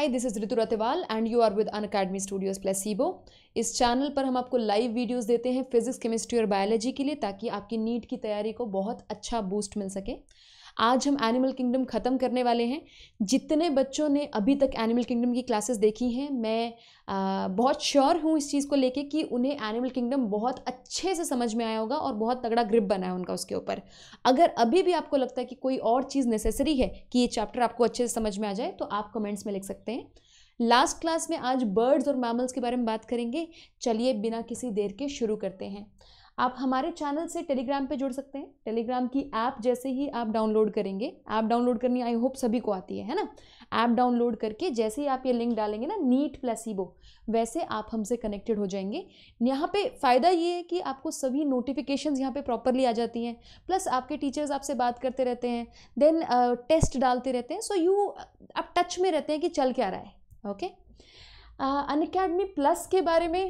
Hi this is Ritu Ratewal and you are with Unacademy studios इस चैनल पर हम आपको लाइव वीडियोस देते हैं फिजिक्स केमिस्ट्री और बायोलॉजी के लिए ताकि आपकी नीट की तैयारी को बहुत अच्छा बूस्ट मिल सके आज हम एनिमल किंगडम ख़त्म करने वाले हैं जितने बच्चों ने अभी तक एनिमल किंगडम की क्लासेस देखी हैं मैं आ, बहुत श्योर हूँ इस चीज़ को लेके कि उन्हें एनिमल किंगडम बहुत अच्छे से समझ में आया होगा और बहुत तगड़ा ग्रिप बना है उनका उसके ऊपर अगर अभी भी आपको लगता है कि कोई और चीज़ नेसेसरी है कि ये चैप्टर आपको अच्छे से समझ में आ जाए तो आप कमेंट्स में लिख सकते हैं लास्ट क्लास में आज बर्ड्स और मैमल्स के बारे में बात करेंगे चलिए बिना किसी देर के शुरू करते हैं आप हमारे चैनल से टेलीग्राम पे जुड़ सकते हैं टेलीग्राम की ऐप जैसे ही आप डाउनलोड करेंगे ऐप डाउनलोड करनी आई होप सभी को आती है है ना ऐप डाउनलोड करके जैसे ही आप ये लिंक डालेंगे ना नीट प्लेसिबो वैसे आप हमसे कनेक्टेड हो जाएंगे यहाँ पे फ़ायदा ये है कि आपको सभी नोटिफिकेशन यहाँ पे प्रॉपरली आ जाती हैं प्लस आपके टीचर्स आपसे बात करते रहते हैं देन टेस्ट डालते रहते हैं सो यू आप टच में रहते हैं कि चल क्या रहा है ओके अन अकेडमी प्लस के बारे में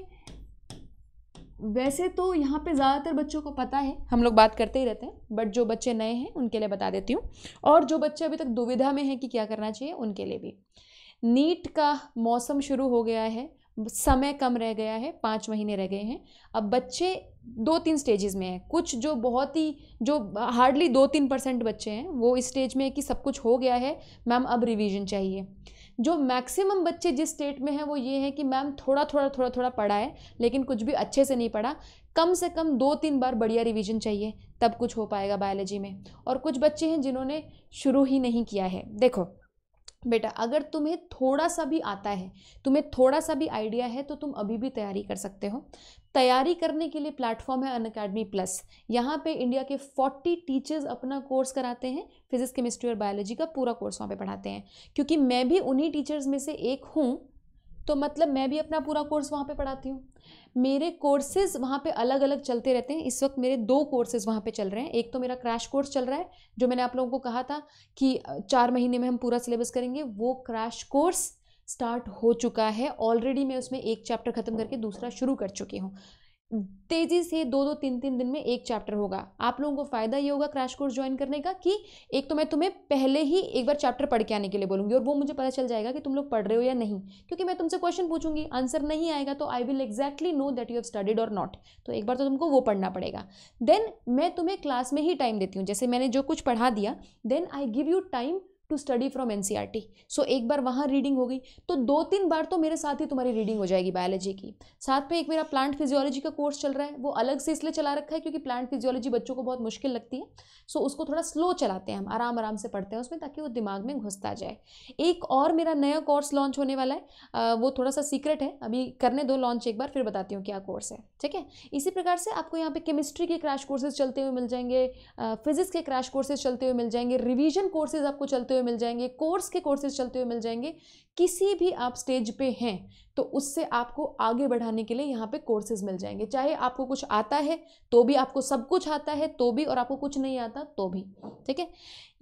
वैसे तो यहाँ पे ज़्यादातर बच्चों को पता है हम लोग बात करते ही रहते हैं बट जो बच्चे नए हैं उनके लिए बता देती हूँ और जो बच्चे अभी तक दुविधा में हैं कि क्या करना चाहिए उनके लिए भी नीट का मौसम शुरू हो गया है समय कम रह गया है पाँच महीने रह गए हैं अब बच्चे दो तीन स्टेजेस में हैं कुछ जो बहुत ही जो हार्डली दो तीन परसेंट बच्चे हैं वो इस स्टेज में है कि सब कुछ हो गया है मैम अब रिवीजन चाहिए जो मैक्सिमम बच्चे जिस स्टेट में हैं वो ये हैं कि मैम थोड़ा थोड़ा थोड़ा थोड़ा पढ़ा है लेकिन कुछ भी अच्छे से नहीं पढ़ा कम से कम दो तीन बार बढ़िया रिवीजन चाहिए तब कुछ हो पाएगा बायोलॉजी में और कुछ बच्चे हैं जिन्होंने शुरू ही नहीं किया है देखो बेटा अगर तुम्हें थोड़ा सा भी आता है तुम्हें थोड़ा सा भी आइडिया है तो तुम अभी भी तैयारी कर सकते हो तैयारी करने के लिए प्लेटफॉर्म है अन अकेडमी प्लस यहाँ पे इंडिया के 40 टीचर्स अपना कोर्स कराते हैं फिजिक्स केमिस्ट्री और बायोलॉजी का पूरा कोर्स वहाँ पे पढ़ाते हैं क्योंकि मैं भी उन्हीं टीचर्स में से एक हूँ तो मतलब मैं भी अपना पूरा कोर्स वहाँ पे पढ़ाती हूँ मेरे कोर्सेज वहाँ पे अलग अलग चलते रहते हैं इस वक्त मेरे दो कोर्सेज वहाँ पे चल रहे हैं एक तो मेरा क्रैश कोर्स चल रहा है जो मैंने आप लोगों को कहा था कि चार महीने में हम पूरा सिलेबस करेंगे वो क्रैश कोर्स स्टार्ट हो चुका है ऑलरेडी मैं उसमें एक चैप्टर ख़त्म करके दूसरा शुरू कर चुकी हूँ तेजी से दो दो तीन तीन दिन में एक चैप्टर होगा आप लोगों को फायदा ये होगा क्रैश कोर्स ज्वाइन करने का कि एक तो मैं तुम्हें पहले ही एक बार चैप्टर पढ़ के आने के लिए बोलूंगी और वो मुझे पता चल जाएगा कि तुम लोग पढ़ रहे हो या नहीं क्योंकि मैं तुमसे क्वेश्चन पूछूंगी आंसर नहीं आएगा तो I will exactly know that you have studied और नॉट तो एक बार तो तुमको वो पढ़ना पड़ेगा देन मैं तुम्हें क्लास में ही टाइम देती हूँ जैसे मैंने जो कुछ पढ़ा दिया then I give you time to study from and so एक बार वहाँ रीडिंग हो गई तो दो तीन बार तो मेरे साथ ही तुम्हारी रीडिंग हो जाएगी बायोलॉजी की साथ में एक मेरा प्लांट फिजियोलॉजी का कोर्स चल रहा है वो अलग से इसलिए चला रखा है क्योंकि प्लांट फिजियोलॉजी बच्चों को बहुत मुश्किल लगती है सो so, उसको थोड़ा स्लो चलाते हैं हम आराम आराम से पढ़ते हैं उसमें ताकि वो दिमाग में घुसता जाए एक और मेरा नया कोर्स लॉन्च होने वाला है आ, वो थोड़ा सा सीक्रेट है अभी करने दो लॉन्च एक बार फिर बताती हूँ क्या कोर्स है ठीक है इसी प्रकार से आपको यहाँ पे केमिस्ट्री के क्रैश कोर्सेज चलते हुए मिल जाएंगे फिजिक्स के क्रैश कोर्सेज चलते हुए मिल जाएंगे रिविजन कोर्सेज आपको चलते हुए हुए मिल जाएंगे कोर्स के कोर्सेज चलते हुए मिल जाएंगे किसी भी आप स्टेज पे हैं तो उससे आपको आगे बढ़ाने के लिए यहाँ पे कोर्सेज मिल जाएंगे चाहे आपको कुछ आता है तो भी आपको सब कुछ आता है तो भी और आपको कुछ नहीं आता तो भी ठीक है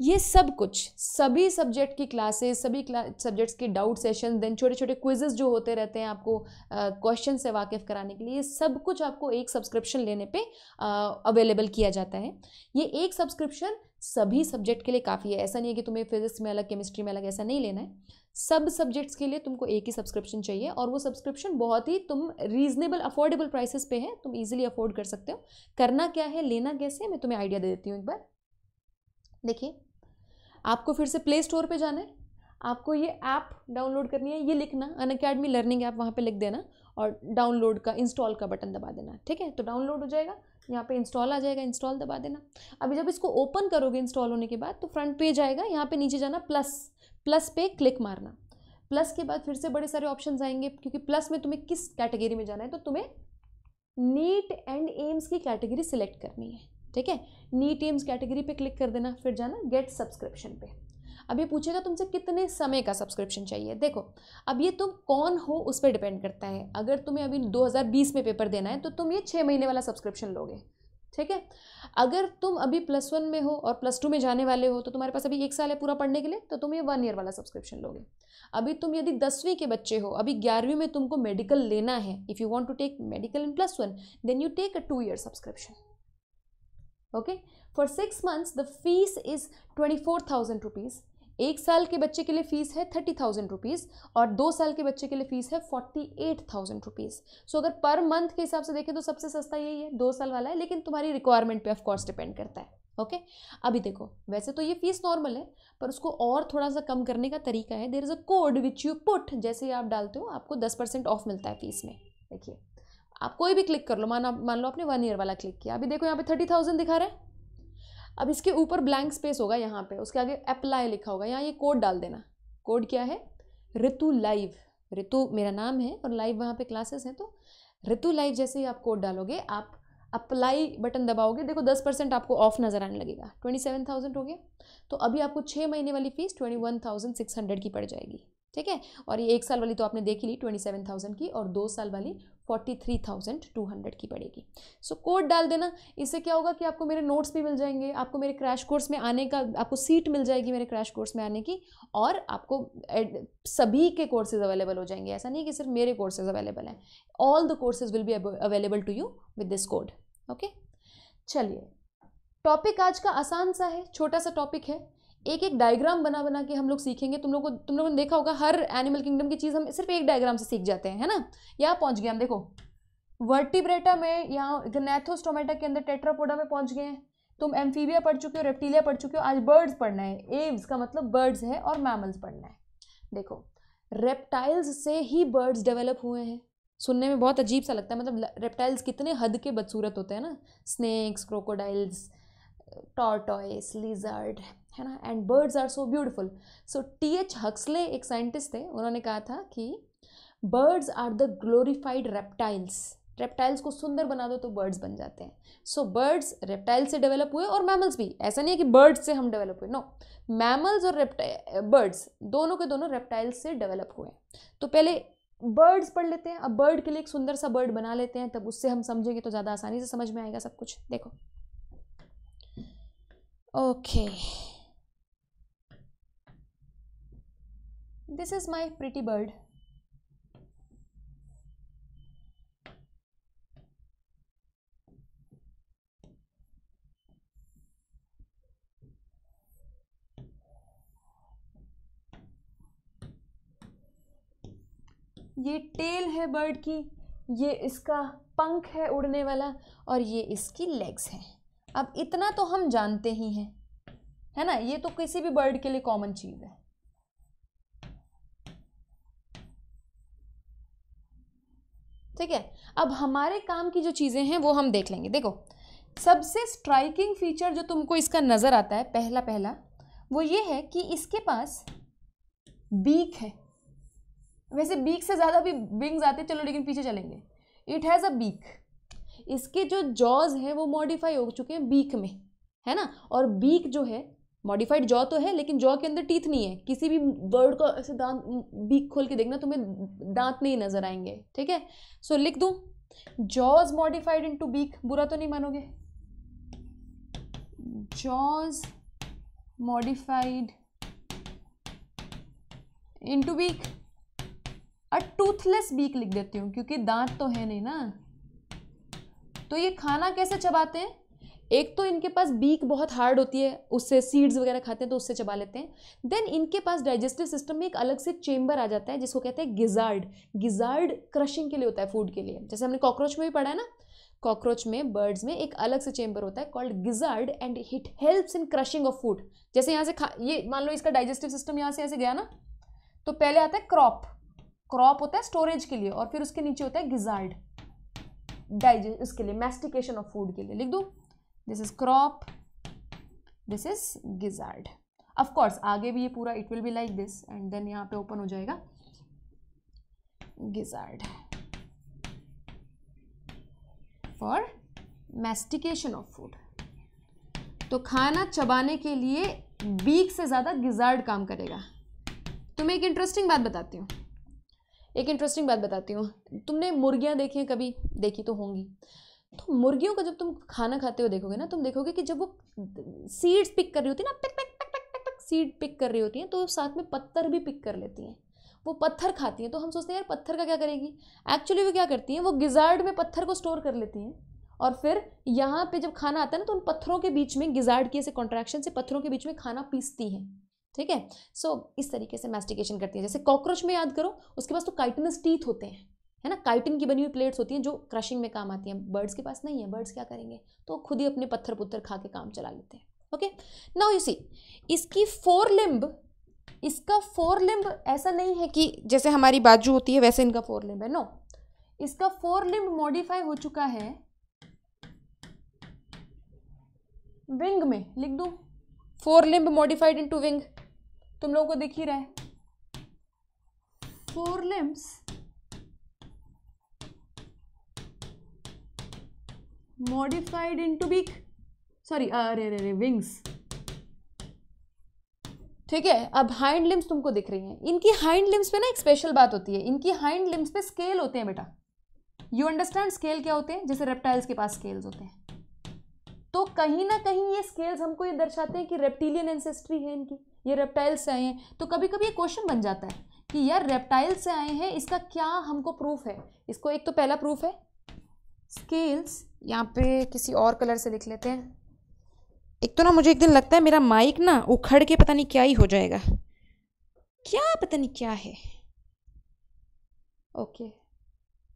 ये सब कुछ सभी सब्जेक्ट की क्लासेस सभी सब्जेक्ट्स के डाउट सेशन देन छोटे छोटे क्विजेज जो होते रहते हैं आपको क्वेश्चन से वाकिफ़ कराने के लिए ये सब कुछ आपको एक सब्सक्रिप्शन लेने पर अवेलेबल किया जाता है ये एक सब्सक्रिप्शन सभी सब्जेक्ट के लिए काफ़ी है ऐसा नहीं है कि तुम्हें फिजिक्स में अलग केमिस्ट्री में अलग ऐसा नहीं लेना है सब सब्जेक्ट्स के लिए तुमको एक ही सब्सक्रिप्शन चाहिए और वो सब्सक्रिप्शन बहुत ही तुम रीजनेबल अफोर्डेबल प्राइसेस पे है तुम इजीली अफोर्ड कर सकते हो करना क्या है लेना कैसे मैं तुम्हें आइडिया दे देती हूँ एक बार देखिए आपको फिर से प्ले स्टोर पर जाना है आपको ये ऐप डाउनलोड करनी है ये लिखना अन अकेडमी लर्निंग ऐप वहाँ पर लिख देना और डाउनलोड का इंस्टॉल का बटन दबा देना ठीक है तो डाउनलोड हो जाएगा यहाँ पे इंस्टॉल आ जाएगा इंस्टॉल दबा देना अभी जब इसको ओपन करोगे इंस्टॉल होने के बाद तो फ्रंट पेज आएगा यहाँ पे नीचे जाना प्लस प्लस पे क्लिक मारना प्लस के बाद फिर से बड़े सारे ऑप्शन आएंगे क्योंकि प्लस में तुम्हें किस कैटेगरी में जाना है तो तुम्हें नीट एंड एम्स की कैटेगरी सिलेक्ट करनी है ठीक है नीट एम्स कैटेगरी पर क्लिक कर देना फिर जाना गेट सब्सक्रिप्शन पे अब ये पूछेगा तुमसे कितने समय का सब्सक्रिप्शन चाहिए देखो अब ये तुम कौन हो उस पर डिपेंड करता है अगर तुम्हें अभी 2020 में पेपर देना है तो तुम ये छः महीने वाला सब्सक्रिप्शन लोगे ठीक है अगर तुम अभी प्लस वन में हो और प्लस टू में जाने वाले हो तो तुम्हारे पास अभी एक साल है पूरा पढ़ने के लिए तो तुम ये वन ईयर वाला सब्सक्रिप्शन लोगे अभी तुम यदि दसवीं के बच्चे हो अभी ग्यारहवीं में तुमको मेडिकल लेना है if you want to take medical in plus one then you take a two year subscription okay for six months the fees is twenty four thousand rupees एक साल के बच्चे के लिए फ़ीस है थर्टी थाउजेंड रुपीज़ और दो साल के बच्चे के लिए फ़ीस है forty eight thousand rupees so अगर पर मंथ के हिसाब से देखें तो सबसे सस्ता यही है दो साल वाला है लेकिन तुम्हारी रिक्वायरमेंट पे ऑफकोर्स डिपेंड करता है ओके अभी देखो वैसे तो ये फीस नॉर्मल है पर उसको और थोड़ा सा कम करने का तरीका है there is a code which you put जैसे ही आप डालते हो आपको दस परसेंट ऑफ मिलता है फीस में देखिए आप कोई भी क्लिक कर लो मान मान लो आपने वन ईयर वाला क्लिक किया अभी देखो यहाँ पे थर्टी थाउजेंड दिखा रहा है अब इसके ऊपर ब्लैंक स्पेस होगा यहाँ पे उसके आगे अप्लाई लिखा होगा यहाँ ये कोड डाल देना कोड क्या है ऋतु लाइव ऋतु मेरा नाम है और लाइव वहाँ पे क्लासेस हैं तो ऋतु लाइव जैसे ही आप कोड डालोगे आप अप्लाई बटन दबाओगे देखो दस परसेंट आपको ऑफ नज़र आने लगेगा ट्वेंटी सेवन थाउजेंड हो गया तो अभी आपको छः महीने वाली fees twenty one thousand six hundred की पड़ जाएगी ठीक है और ये एक साल वाली तो आपने देखी ली ट्वेंटी सेवन थाउजेंड की और दो साल वाली forty three thousand two hundred की पड़ेगी सो so, कोड डाल देना इससे क्या होगा कि आपको मेरे नोट्स भी मिल जाएंगे आपको मेरे क्रैश कोर्स में आने का आपको सीट मिल जाएगी मेरे क्रैश कोर्स में आने की और आपको सभी के कोर्सेज अवेलेबल हो जाएंगे ऐसा नहीं कि सिर्फ मेरे कोर्सेज अवेलेबल हैं all the courses will be available to you with this code okay चलिए टॉपिक आज का आसान सा है छोटा सा टॉपिक है एक एक डायग्राम बना बना के हम लोग सीखेंगे तुम लोग को तुम लोगों ने देखा होगा हर एनिमल किंगडम की चीज़ हम सिर्फ एक डायग्राम से सीख जाते हैं है ना यहाँ पहुँच गए हम देखो वर्टिब्रेटा में यहाँ गनेथोस्टोमेटा के अंदर टेट्रापोडा में पहुँच गए हैं तुम एम्फीबिया पढ़ चुके हो रेप्टीलिया पढ़ चुके हो आज बर्ड्स पढ़ना है एव्स का मतलब बर्ड्स है और मैमल्स पढ़ना है देखो रेप्टाइल्स से ही बर्ड्स डेवलप हुए हैं सुनने में बहुत अजीब सा लगता है मतलब रेप्टाइल्स कितने हद के बदसूरत होते हैं ना स्नैक्स क्रोकोडाइल्स टॉर्टॉइस लिजर्ड है ना and birds are so beautiful so T H Huxley एक साइंटिस्ट थे उन्होंने कहा था कि birds are the glorified reptiles reptiles को सुंदर बना दो तो बर्ड्स बन जाते हैं सो बर्ड्स रेप्टाइल से डेवलप हुए और मैमल्स भी ऐसा नहीं है कि बर्ड्स से हम डेवलप हुए नो मैमल्स और रेप्टाइल बर्ड्स दोनों के दोनों रेप्टाइल्स से डेवलप हुए तो पहले बर्ड्स पढ़ लेते हैं अब बर्ड के लिए एक सुंदर सा बर्ड बना लेते हैं तब उससे हम समझेंगे तो ज़्यादा आसानी से समझ में आएगा सब कुछ देखो okay this is my pretty bird ये टेल है बर्ड की ये इसका पंख है उड़ने वाला और ये इसकी लेग्स हैं अब इतना तो हम जानते ही हैं है ना ये तो किसी भी बर्ड के लिए कॉमन चीज है ठीक है अब हमारे काम की जो चीज़ें हैं वो हम देख लेंगे देखो सबसे स्ट्राइकिंग फीचर जो तुमको इसका नज़र आता है पहला पहला वो ये है कि इसके पास बीक है वैसे बीक से ज़्यादा भी विंग्स आते चलो लेकिन पीछे चलेंगे इट हैज़ अ बीक इसके जो जॉज हैं वो मॉडिफाई हो चुके हैं बीक में है ना और बीक जो है मॉडिफाइड जॉ तो है लेकिन जॉ के अंदर टीथ नहीं है किसी भी बर्ड को ऐसे दांत बीक खोल के देखना तुम्हें दांत नहीं नजर आएंगे ठीक है सो लिख दू jaws modified into beak बुरा तो नहीं मानोगे jaws modified into beak a toothless beak लिख देती हूँ क्योंकि दांत तो है नहीं ना तो ये खाना कैसे चबाते हैं एक तो इनके पास बीक बहुत हार्ड होती है उससे सीड्स वगैरह खाते हैं तो उससे चबा लेते हैं देन इनके पास डाइजेस्टिव सिस्टम में एक अलग से चेम्बर आ जाता है जिसको कहते हैं गिजार्ड गिजार्ड क्रशिंग के लिए होता है फूड के लिए जैसे हमने कॉकरोच में भी पढ़ा है ना कॉकरोच में बर्ड्स में एक अलग से चेम्बर होता है called gizzard and it helps in crushing of food जैसे यहाँ से खा ये मान लो इसका डाइजेस्टिव सिस्टम यहाँ से ऐसे गया ना तो पहले आता है क्रॉप क्रॉप होता है स्टोरेज के लिए और फिर उसके नीचे होता है गिजार्ड डाइजेस्ट इसके लिए मैस्टिकेशन ऑफ फूड के लिए लिख दो this is crop this is gizzard of course आगे भी ये पूरा it will be like this and then यहाँ पे ओपन हो जाएगा gizzard for mastication of food तो खाना चबाने के लिए बीक से ज़्यादा गिजार्ड काम करेगा तो मैं एक इंटरेस्टिंग बात बताती हूँ एक इंटरेस्टिंग बात बताती हूँ तुमने मुर्गियाँ देखी हैं कभी देखी तो होंगी तो मुर्गियों का जब तुम खाना खाते हुए देखोगे ना तुम देखोगे कि जब वो सीड्स पिक कर रही होती है ना pick pick pick pick pick pick seed pick कर रही होती हैं तो साथ में पत्थर भी पिक कर लेती हैं वो पत्थर खाती हैं तो हम सोचते हैं यार पत्थर का क्या करेगी एक्चुअली वो क्या करती हैं वो गिजार्ड में पत्थर को स्टोर कर लेती हैं और फिर यहाँ पे जब खाना आता है ना तो उन पत्थरों के बीच में गिजार्ड की ऐसे कॉन्ट्रैक्शन से पत्थरों के बीच में खाना पीसती हैं ठीक है सो इस तरीके से मैस्टिकेशन करती है जैसे कॉकरोच में याद करो उसके पास तो काइटनस टीथ होते हैं है ना काइटिन की बनी हुई प्लेट्स होती हैं जो क्रशिंग में काम आती हैं बर्ड्स के पास नहीं है बर्ड्स क्या करेंगे तो खुद ही अपने पत्थर पुत्थर खा के काम चला लेते हैं ओके नाउ यू सी इसकी फोर लिम्ब इसका फोर लिम्ब ऐसा नहीं है कि जैसे हमारी बाजू होती है वैसे इनका फोर लिम्ब है नो इसका फोर लिम्ब मॉडिफाई हो चुका है विंग में लिख दूँ forelimb modified into wing तुम लोगों को दिख ही रहा है forelimbs modified into beak sorry अरे अरे अरे विंग्स ठीक है अब हाइंड लिम्स तुमको दिख रही हैं इनकी हाइंड लिम्स पे ना एक स्पेशल बात होती है इनकी हाइंड लिम्स पे स्केल होते हैं बेटा यू अंडरस्टैंड स्केल क्या होते हैं जैसे रेप्टाइल्स के पास स्केल्स होते हैं तो कहीं ना कहीं ये स्केल्स हमको ये दर्शाते हैं कि रेप्टिलियन एंसेस्ट्री है इनकी ये रेप्टाइल से आए हैं तो कभी कभी ये क्वेश्चन बन जाता है कि यार रेप्टाइल से आए हैं इसका क्या हमको प्रूफ है इसको एक तो पहला प्रूफ है स्केल्स यहाँ पे किसी और कलर से लिख लेते हैं एक तो ना मुझे एक दिन लगता है मेरा माइक ना उखड़ के पता नहीं क्या ही हो जाएगा क्या पता नहीं क्या है okay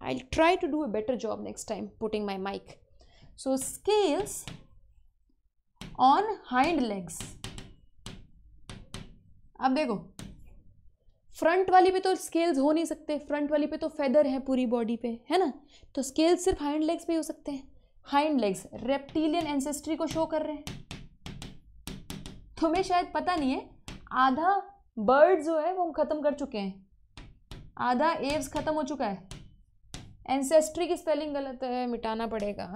I try to do a better job next time putting my mic so scales on hind legs अब देखो फ्रंट वाली पे तो स्केल्स हो नहीं सकते फ्रंट वाली पे तो फेदर है पूरी बॉडी पे है ना तो स्केल्स सिर्फ हाइंड लेग्स पे हो सकते हैं हाइंड लेग्स रेप्टिलियन एंसेस्ट्री को शो कर रहे हैं तुम्हें शायद पता नहीं है आधा बर्ड जो है वो हम ख़त्म कर चुके हैं आधा एव्स ख़त्म हो चुका है एंसेस्ट्री की स्पेलिंग गलत है मिटाना पड़ेगा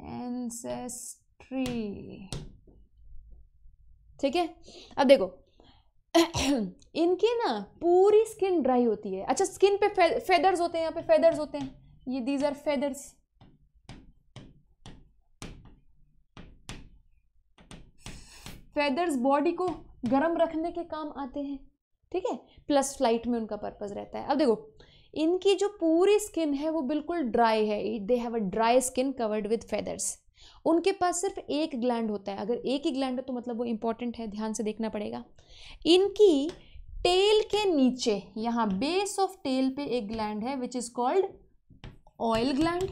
एंसेस्ट ट्री ठीक है अब देखो इनकी ना पूरी स्किन ड्राई होती है अच्छा स्किन पे फेदर्स होते हैं यहाँ पे फेदर्स होते हैं ये these are feathers feathers body को गर्म रखने के काम आते हैं ठीक है प्लस फ्लाइट में उनका पर्पज रहता है अब देखो इनकी जो पूरी स्किन है वो बिल्कुल ड्राई है they have a dry skin covered with feathers उनके पास सिर्फ एक ग्लैंड होता है अगर एक ही ग्लैंड हो तो मतलब वो इंपॉर्टेंट है ध्यान से देखना पड़ेगा इनकी टेल के नीचे यहाँ बेस ऑफ टेल पे एक ग्लैंड है which is called oil gland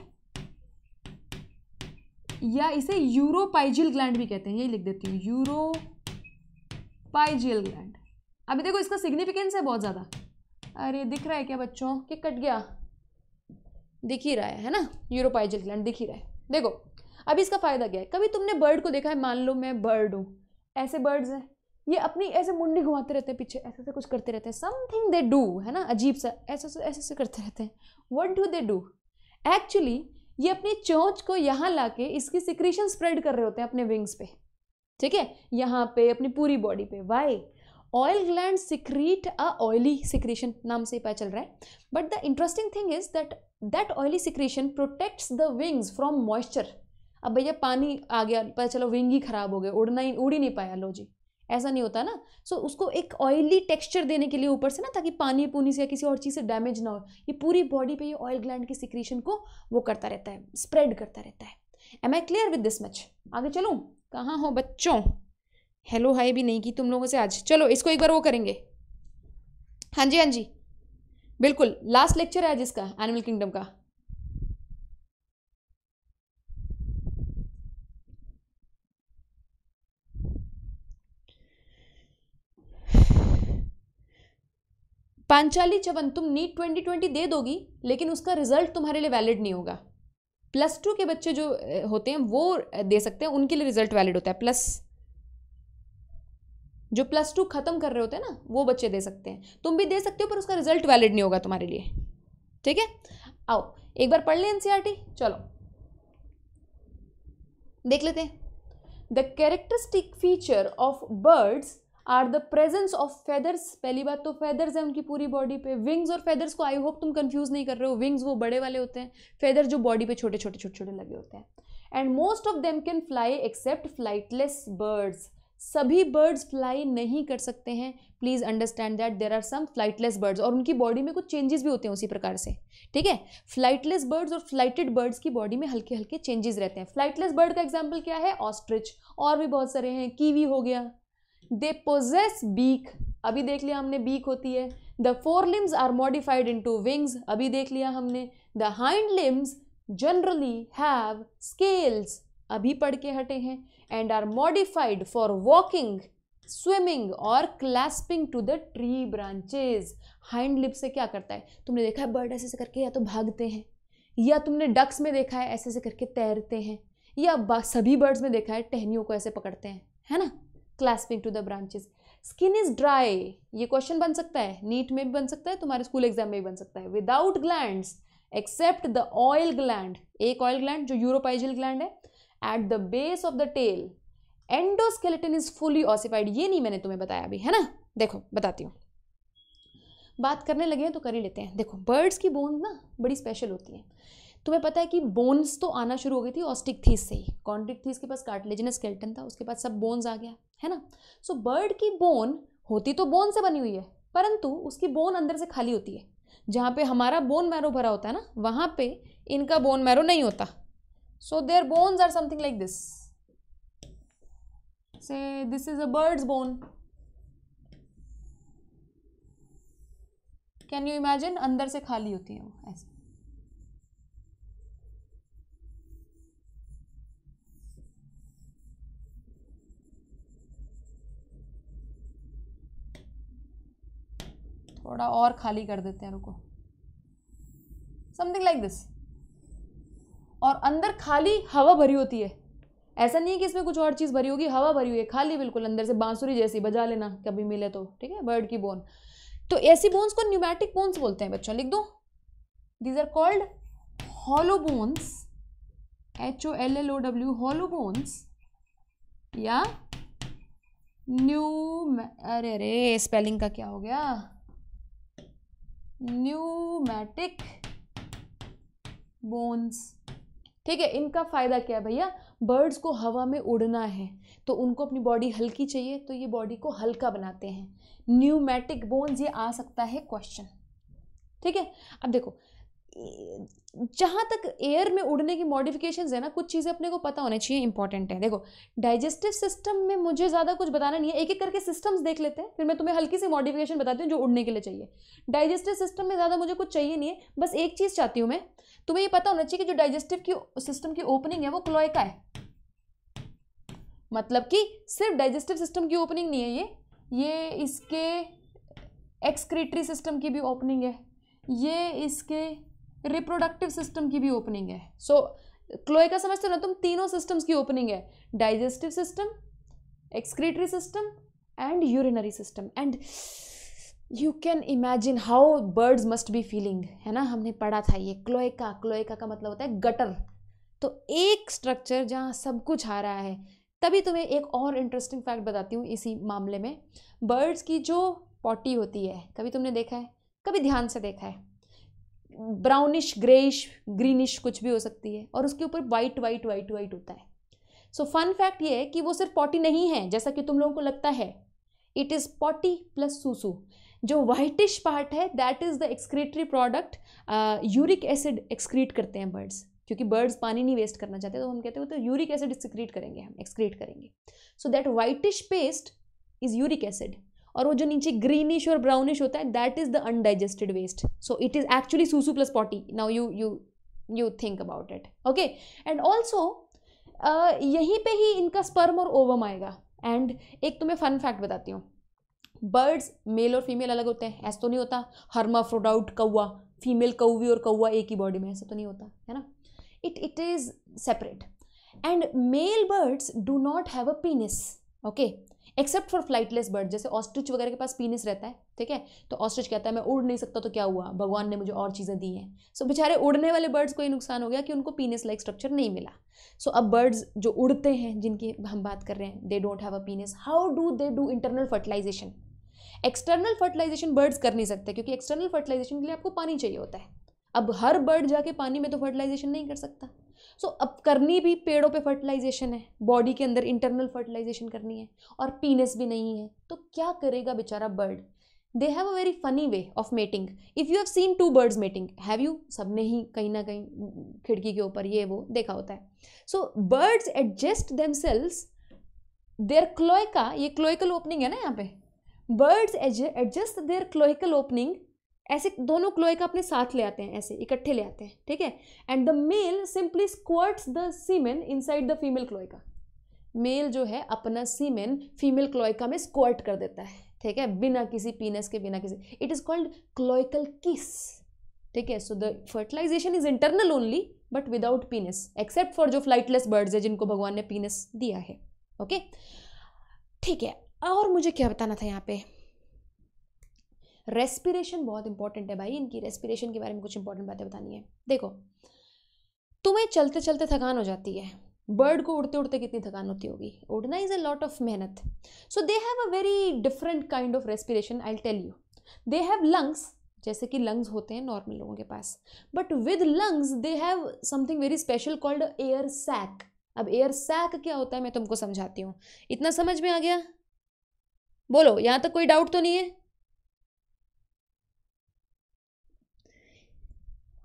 या इसे यूरोपाइजियल ग्लैंड भी कहते हैं यही लिख देती हूँ यूरोपाइजियल ग्लैंड अभी देखो इसका सिग्निफिकेंस है बहुत ज़्यादा अरे दिख रहा है क्या बच्चों कि कट गया दिख ही रहा है है ना यूरोपाइजियल ग्लैंड दिख ही रहा है देखो अब इसका फ़ायदा क्या है कभी तुमने बर्ड को देखा है मान लो मैं बर्ड हूँ ऐसे बर्ड्स हैं ये अपनी ऐसे मुंडी घुमाते रहते हैं पीछे ऐसे ऐसे कुछ करते रहते हैं समथिंग दे डू है ना अजीब सा ऐसे ऐसे ऐसे करते रहते हैं what do they do actually ये अपनी चोंच को यहाँ ला के इसकी सिक्रीशन स्प्रेड कर रहे होते हैं अपने विंग्स पे ठीक है यहाँ पे अपनी पूरी बॉडी पे why oil gland secrete a oily secretion नाम से पता चल रहा है but the interesting thing is that that oily secretion protects the wings from moisture अब भैया पानी आ गया पर चलो विंग ही खराब हो गया उड़ना ही उड़ ही नहीं पाया लो जी ऐसा नहीं होता ना सो so, उसको एक ऑयली टेक्सचर देने के लिए ऊपर से ना ताकि पानी पुनी से या किसी और चीज़ से डैमेज ना हो ये पूरी बॉडी पे ये ऑयल ग्लैंड की सिक्रीशन को वो करता रहता है स्प्रेड करता रहता है am I clear with this much आगे चलूँ कहाँ हो बच्चों हेलो हाई भी नहीं की तुम लोगों से आज चलो इसको एक बार वो करेंगे हाँ जी हाँ जी बिल्कुल लास्ट लेक्चर है आज इसका एनिमल किंगडम का पांचाली चवन तुम नीट ट्वेंटी ट्वेंटी दे दोगी लेकिन उसका रिजल्ट तुम्हारे लिए वैलिड नहीं होगा प्लस टू के बच्चे जो होते हैं वो दे सकते हैं उनके लिए रिजल्ट वैलिड होता है प्लस जो प्लस टू खत्म कर रहे होते हैं ना वो बच्चे दे सकते हैं तुम भी दे सकते हो पर उसका रिजल्ट वैलिड नहीं होगा तुम्हारे लिए ठीक है आओ एक बार पढ़ लें एनसीईआरटी e चलो देख लेते हैं the characteristic feature of birds are the presence of feathers पहली बात तो फेदर्स है उनकी पूरी बॉडी पे विंग्स और फेदर्स को आई होप तुम कंफ्यूज नहीं कर रहे हो विंग्स वो बड़े वाले होते हैं फेदर जो बॉडी पे छोटे छोटे छोटे छोटे लगे होते हैं and most of them can fly except flightless birds सभी बर्ड्स फ्लाई नहीं कर सकते हैं please understand that there are some flightless birds और उनकी बॉडी में कुछ चेंजेस भी होते हैं उसी प्रकार से ठीक है फ्लाइटलेस बर्ड्स और फ्लाइटेड बर्ड्स की बॉडी में हल्के हल्के चेंजेस रहते हैं फ्लाइटलेस बर्ड का एग्जाम्पल क्या है ऑस्ट्रिच और भी बहुत सारे हैं कीवी हो गया दे पोजेस बीक अभी देख लिया हमने बीक होती है the fore limbs are modified into wings अभी देख लिया हमने the hind limbs generally have scales अभी पढ़ के हटे हैं and are modified for walking swimming और clasping to the tree branches hind limb से क्या करता है तुमने देखा है बर्ड ऐसे ऐसे करके या तो भागते हैं या तुमने डक्स में देखा है ऐसे ऐसे करके तैरते हैं या सभी बर्ड्स में देखा है टहनियों को ऐसे पकड़ते हैं है ना clasping to the branches skin is dry ये क्वेश्चन बन सकता है नीट में भी बन सकता है तुम्हारे स्कूल एग्जाम में भी बन सकता है without gland except the oil gland एक ऑयल ग्लैंड जो यूरोपाइजल ग्लैंड है at the base of the tail endoskeleton is fully ossified ये नहीं मैंने तुम्हें बताया अभी है ना देखो बताती हूँ बात करने लगे हैं तो कर ही लेते हैं देखो बर्ड्स की बोन्स ना बड़ी स्पेशल होती है तुम्हें पता है कि बोन्स तो आना शुरू हो गई थी ऑस्टिक थीस से ही कॉन्ट्रिक थीस के पास कार्टिलेजनस स्केल्टन था उसके पास सब बोन्स आ गया है ना सो so, बर्ड की बोन होती तो बोन से बनी हुई है परंतु उसकी बोन अंदर से खाली होती है जहाँ पे हमारा बोन मैरो भरा होता है ना वहाँ पे इनका बोन मैरो नहीं होता so there bones are something like this say this is a bird's bone can you imagine अंदर से खाली होती है वो ऐसे थोड़ा और खाली कर देते हैं रुको समथिंग लाइक दिस और अंदर खाली हवा भरी होती है ऐसा नहीं है कि इसमें कुछ और चीज़ भरी होगी हवा भरी हुई है खाली बिल्कुल अंदर से बांसुरी जैसी बजा लेना कभी मिले तो ठीक है बर्ड की बोन तो ऐसी बोन्स को न्यूमैटिक बोन्स बोलते हैं बच्चों लिख दो these are called hollow bones H O L L O W hollow bones या न्यू अरे अरे स्पेलिंग का क्या हो गया न्यूमैटिक बोन्स ठीक है इनका फ़ायदा क्या है भैया बर्ड्स को हवा में उड़ना है तो उनको अपनी बॉडी हल्की चाहिए तो ये बॉडी को हल्का बनाते हैं न्यूमैटिक बोन्स ये आ सकता है क्वेश्चन ठीक है अब देखो जहाँ तक एयर में उड़ने की मॉडिफिकेशन है ना कुछ चीज़ें अपने को पता होने चाहिए इंपॉर्टेंट है देखो डाइजेस्टिव सिस्टम में मुझे ज़्यादा कुछ बताना नहीं है एक एक करके सिस्टम्स देख लेते हैं फिर मैं तुम्हें हल्की सी मॉडिफिकेशन बताती हूँ जो उड़ने के लिए चाहिए डाइजेस्टिव सिस्टम में ज़्यादा मुझे कुछ चाहिए नहीं है बस एक चीज़ चाहती हूँ मैं तुम्हें ये पता होना चाहिए कि जो डाइजेस्टिव की सिस्टम की ओपनिंग है वो का है मतलब कि सिर्फ डाइजेस्टिव सिस्टम की ओपनिंग नहीं है ये ये इसके एक्सक्रीटरी सिस्टम की भी ओपनिंग है ये इसके रिप्रोडक्टिव सिस्टम की भी ओपनिंग है सो so, क्लोएका समझते हो ना तुम तीनों सिस्टम्स की ओपनिंग है digestive system excretory system and urinary system and you can imagine how birds must be feeling है ना हमने पढ़ा था ये क्लोएका क्लोएका का मतलब होता है गटर तो एक स्ट्रक्चर जहाँ सब कुछ आ रहा है तभी तुम्हें एक और इंटरेस्टिंग फैक्ट बताती हूँ इसी मामले में बर्ड्स की जो पॉटी होती है कभी तुमने देखा है कभी ध्यान से देखा है ब्राउनिश ग्रेइश ग्रीनिश कुछ भी हो सकती है और उसके ऊपर वाइट वाइट वाइट वाइट होता है सो फन फैक्ट ये है कि वो सिर्फ पॉटी नहीं है जैसा कि तुम लोगों को लगता है इट इज़ पॉटी प्लस सूसू जो वाइटिश पार्ट है that is the excretory product uric acid excrete करते हैं बर्ड्स क्योंकि बर्ड्स पानी नहीं वेस्ट करना चाहते तो हम कहते हैं तो यूरिक एसिड एक्सक्रीट करेंगे हम एक्सक्रीट करेंगे so that whitish paste is uric acid और वो जो नीचे ग्रीनिश और ब्राउनिश होता है that is the undigested waste so it is actually सूसू plus potty now you you you think about it okay and also यहीं पे ही इनका स्पर्म और ओवम आएगा एंड एक तुम्हें फन फैक्ट बताती हूँ बर्ड्स मेल और फीमेल अलग होते हैं ऐसा तो नहीं होता हर्मा फ्रोडाउट कौआ फीमेल कौवी और कौआ एक ही बॉडी में ऐसा तो नहीं होता है ना it it is separate and male birds do not have a penis okay except for flightless bird जैसे ऑस्ट्रिच वगैरह के पास पीनिस रहता है ठीक है तो ऑस्ट्रिच कहता है मैं उड़ नहीं सकता तो क्या हुआ भगवान ने मुझे और चीज़ें दी हैं सो so, बेचारे उड़ने वाले बर्ड्स को ये नुकसान हो गया कि उनको पीनिस लाइक स्ट्रक्चर नहीं मिला सो so, अब बर्ड्स जो उड़ते हैं जिनकी हम बात कर रहे हैं they don't have a penis how do they do internal fertilization external fertilization birds कर नहीं सकते क्योंकि एक्सटर्नल फर्टिलाइजेशन के लिए आपको पानी चाहिए होता है अब हर बर्ड जाके पानी में तो फर्टिलाइजेशन नहीं कर सकता सो so, अब करनी भी पेड़ों पे फर्टिलाइजेशन है बॉडी के अंदर इंटरनल फर्टिलाइजेशन करनी है और पीनस भी नहीं है तो क्या करेगा बेचारा bird they have a very funny way of mating if you have seen two birds mating have you सब ने ही कहीं ना कहीं खिड़की के ऊपर ये वो देखा होता है सो birds adjust themselves their cloaca ये क्लोइकल ओपनिंग है ना यहाँ पे birds adjust their cloacal opening ऐसे दोनों क्लोए का अपने साथ ले आते हैं ऐसे इकट्ठे ले आते हैं ठीक है and the male simply squirts the semen inside the female cloacae का मेल जो है अपना सीमेन फीमेल क्लोइका में स्क्वर्ट कर देता है ठीक है बिना किसी पीनस के बिना किसी it is called cloacal kiss ठीक है so the fertilization is internal only but without penis except for जो फ्लाइटलेस बर्ड्स है जिनको भगवान ने पीनस दिया है ओके ठीक है और मुझे क्या बताना था यहाँ पे रेस्पिरेशन बहुत इंपॉर्टेंट है भाई इनकी रेस्पिरेशन के बारे में कुछ इंपॉर्टेंट बातें बतानी है देखो तुम्हें चलते चलते थकान हो जाती है बर्ड को उड़ते उड़ते कितनी थकान होती होगी उड़ना इज़ अ लॉट ऑफ मेहनत so they have a very different kind of respiration I tell you they have lungs जैसे कि लंग्स होते हैं नॉर्मल लोगों के पास but with lungs they have something very special called air sac अब air sac क्या होता है मैं तुमको समझाती हूँ इतना समझ में आ गया बोलो यहाँ तक कोई डाउट तो नहीं है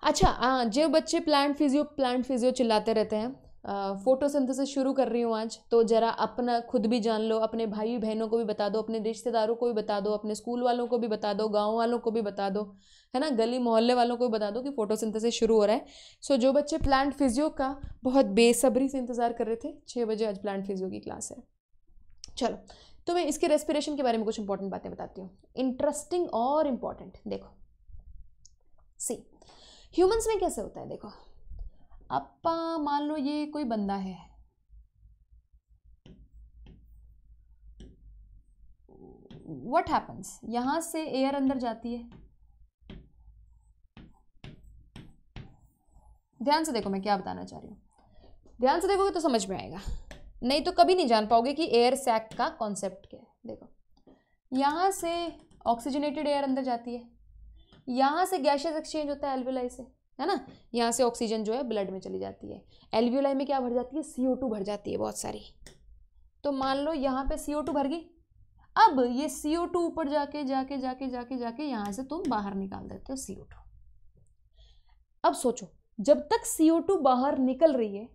अच्छा हाँ जो बच्चे प्लांट फिजियो प्लांट फिजियो चिल्लाते रहते हैं फोटोसिंथेसिस शुरू कर रही हूँ आज तो ज़रा अपना खुद भी जान लो अपने भाई बहनों को भी बता दो अपने रिश्तेदारों को भी बता दो अपने स्कूल वालों को भी बता दो गांव वालों को भी बता दो है ना गली मोहल्ले वालों को भी बता दो कि फोटोसिंथेसिस शुरू हो रहा है सो जो बच्चे प्लांट फिजियो का बहुत बेसब्री से इंतज़ार कर रहे थे छः बजे आज प्लांट फिजियो की क्लास है चलो तो मैं इसके रेस्पिरेशन के बारे में कुछ इंपॉर्टेंट बातें बताती हूँ इंटरेस्टिंग और इम्पॉर्टेंट देखो सी ह्यूमंस में कैसे होता है देखो आप मान लो ये कोई बंदा है वट हैपन्स यहां से एयर अंदर जाती है ध्यान से देखो मैं क्या बताना चाह रही हूं ध्यान से देखोगे तो समझ में आएगा नहीं तो कभी नहीं जान पाओगे कि एयर सैक का कॉन्सेप्ट क्या है देखो यहां से ऑक्सीजनेटेड एयर अंदर जाती है यहाँ से गैसेज एक्सचेंज होता है एल्वियोलाई से है ना यहाँ से ऑक्सीजन जो है ब्लड में चली जाती है एल्वियोलाई में क्या भर जाती है सी भर जाती है बहुत सारी तो मान लो यहाँ पे सी भर गई अब ये सी ऊपर जाके जाके जाके जाके जाके यहाँ से तुम बाहर निकाल देते हो सी अब सोचो जब तक सी बाहर निकल रही है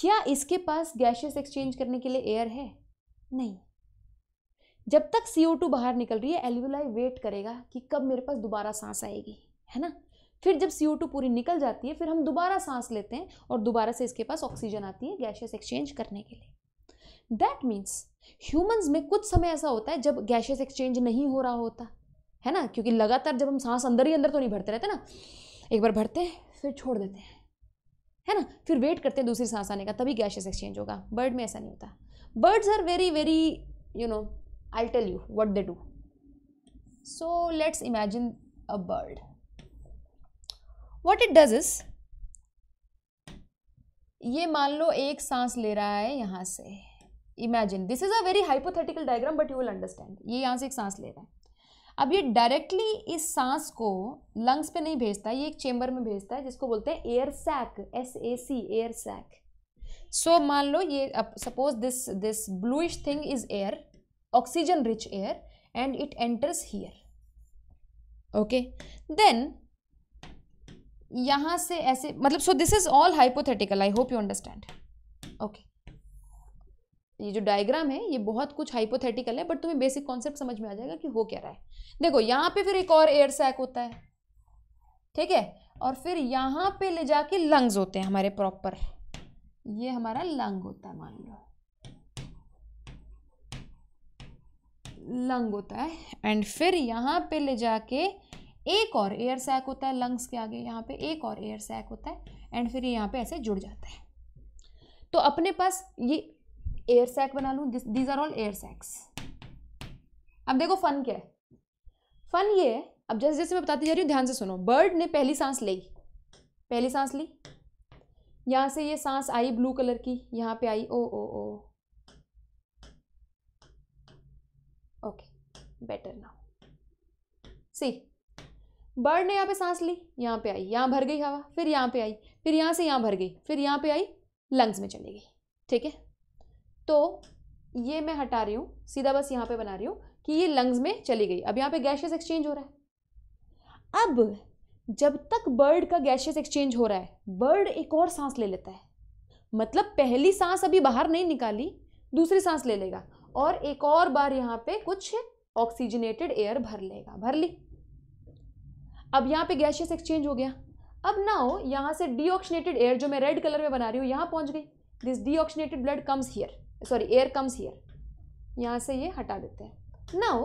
क्या इसके पास गैसेस एक्सचेंज करने के लिए एयर है नहीं जब तक सी बाहर निकल रही है एल्विलाई वेट करेगा कि कब मेरे पास दोबारा सांस आएगी है ना फिर जब सी पूरी निकल जाती है फिर हम दोबारा सांस लेते हैं और दोबारा से इसके पास ऑक्सीजन आती है गैशेस एक्सचेंज करने के लिए दैट मीन्स ह्यूमंस में कुछ समय ऐसा होता है जब गैशेस एक्सचेंज नहीं हो रहा होता है ना क्योंकि लगातार जब हम सांस अंदर ही अंदर तो नहीं भरते रहते ना एक बार भरते हैं फिर छोड़ देते हैं है ना फिर वेट करते हैं दूसरी सांस आने का तभी गैशेस एक्सचेंज होगा बर्ड में ऐसा नहीं होता birds are very very you know i'll tell you what they do so let's imagine a bird what it does is ये मान लो एक सांस ले रहा है यहाँ से imagine this is a very hypothetical diagram but you will understand ये यहाँ से एक सांस ले रहा है अब ये डायरेक्टली इस सांस को लंग्स पे नहीं भेजता है ये एक चेम्बर में भेजता है जिसको बोलते हैं air sac S A C air sac so मान लो ये suppose this this bluish thing is air oxygen rich air and it enters here okay then यहां से ऐसे मतलब so this is all hypothetical I hope you understand okay ये जो diagram है ये बहुत कुछ हाइपोथेटिकल है बट तुम्हें बेसिक कॉन्सेप्ट समझ में आ जाएगा कि हो क्या रहा है देखो यहां पे फिर एक और एयर सैक होता है ठीक है और फिर यहां पे ले जाके लंग्स होते हैं हमारे प्रॉपर ये हमारा लंग होता है मान लो लंग होता है एंड फिर यहाँ पे ले जाके एक और एयर सैक होता है लंग्स के आगे यहाँ पे एक और एयर सैक होता है एंड फिर यहाँ पे ऐसे जुड़ जाता है तो अपने पास ये एयर सैक बना लूँ these are all air sacs अब देखो फन क्या है फन ये है अब जैसे जैसे मैं बताती जा रही हूँ ध्यान से सुनो बर्ड ने पहली सांस ली पहली सांस ली यहाँ से ये सांस आई ब्लू कलर की यहाँ पे आई oh oh oh better now see bird ने यहाँ पे सांस ली यहाँ पे आई यहाँ भर गई हवा फिर यहाँ पे आई फिर यहाँ से यहाँ भर गई फिर यहाँ पे आई लंग्स में चली गई ठीक है तो ये मैं हटा रही हूँ सीधा बस यहाँ पे बना रही हूँ कि ये लंग्स में चली गई अब यहाँ पे गैशेस एक्सचेंज हो रहा है अब जब तक बर्ड का गैशेस एक्सचेंज हो रहा है बर्ड एक और सांस ले लेता है मतलब पहली सांस अभी बाहर नहीं निकाली दूसरी सांस ले लेगा और एक और बार यहाँ पे कुछ ऑक्सीजनेटेड एयर भर लेगा भर ली अब यहाँ पे गैशियस एक्सचेंज हो गया अब ना हो यहाँ से डीऑक्सीनेटेड एयर जो मैं रेड कलर में बना रही हूँ यहाँ पहुँच गई this deoxygenated blood comes here sorry air comes here यहाँ से ये हटा देते हैं ना हो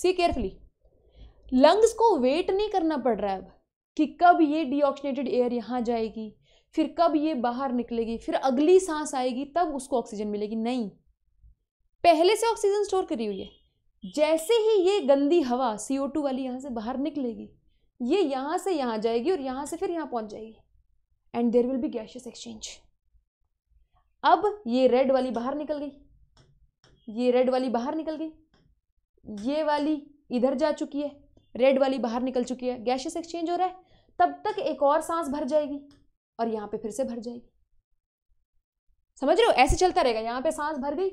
सी केयरफुली लंग्स को वेट नहीं करना पड़ रहा है अब कि कब ये डीऑक्सीनेटेड एयर यहाँ जाएगी फिर कब ये बाहर निकलेगी फिर अगली सांस आएगी तब उसको ऑक्सीजन मिलेगी नहीं पहले से ऑक्सीजन स्टोर करी हुई है जैसे ही ये गंदी हवा सी वाली यहाँ से बाहर निकलेगी ये यहाँ से यहाँ जाएगी और यहाँ से फिर यहाँ पहुँच जाएगी and there will be gaseous exchange अब ये रेड वाली बाहर निकल गई ये रेड वाली बाहर निकल गई ये वाली इधर जा चुकी है रेड वाली बाहर निकल चुकी है गैशियस एक्सचेंज हो रहा है तब तक एक और सांस भर जाएगी और यहाँ पे फिर से भर जाएगी समझ रहे हो ऐसे चलता रहेगा यहाँ पे सांस भर गई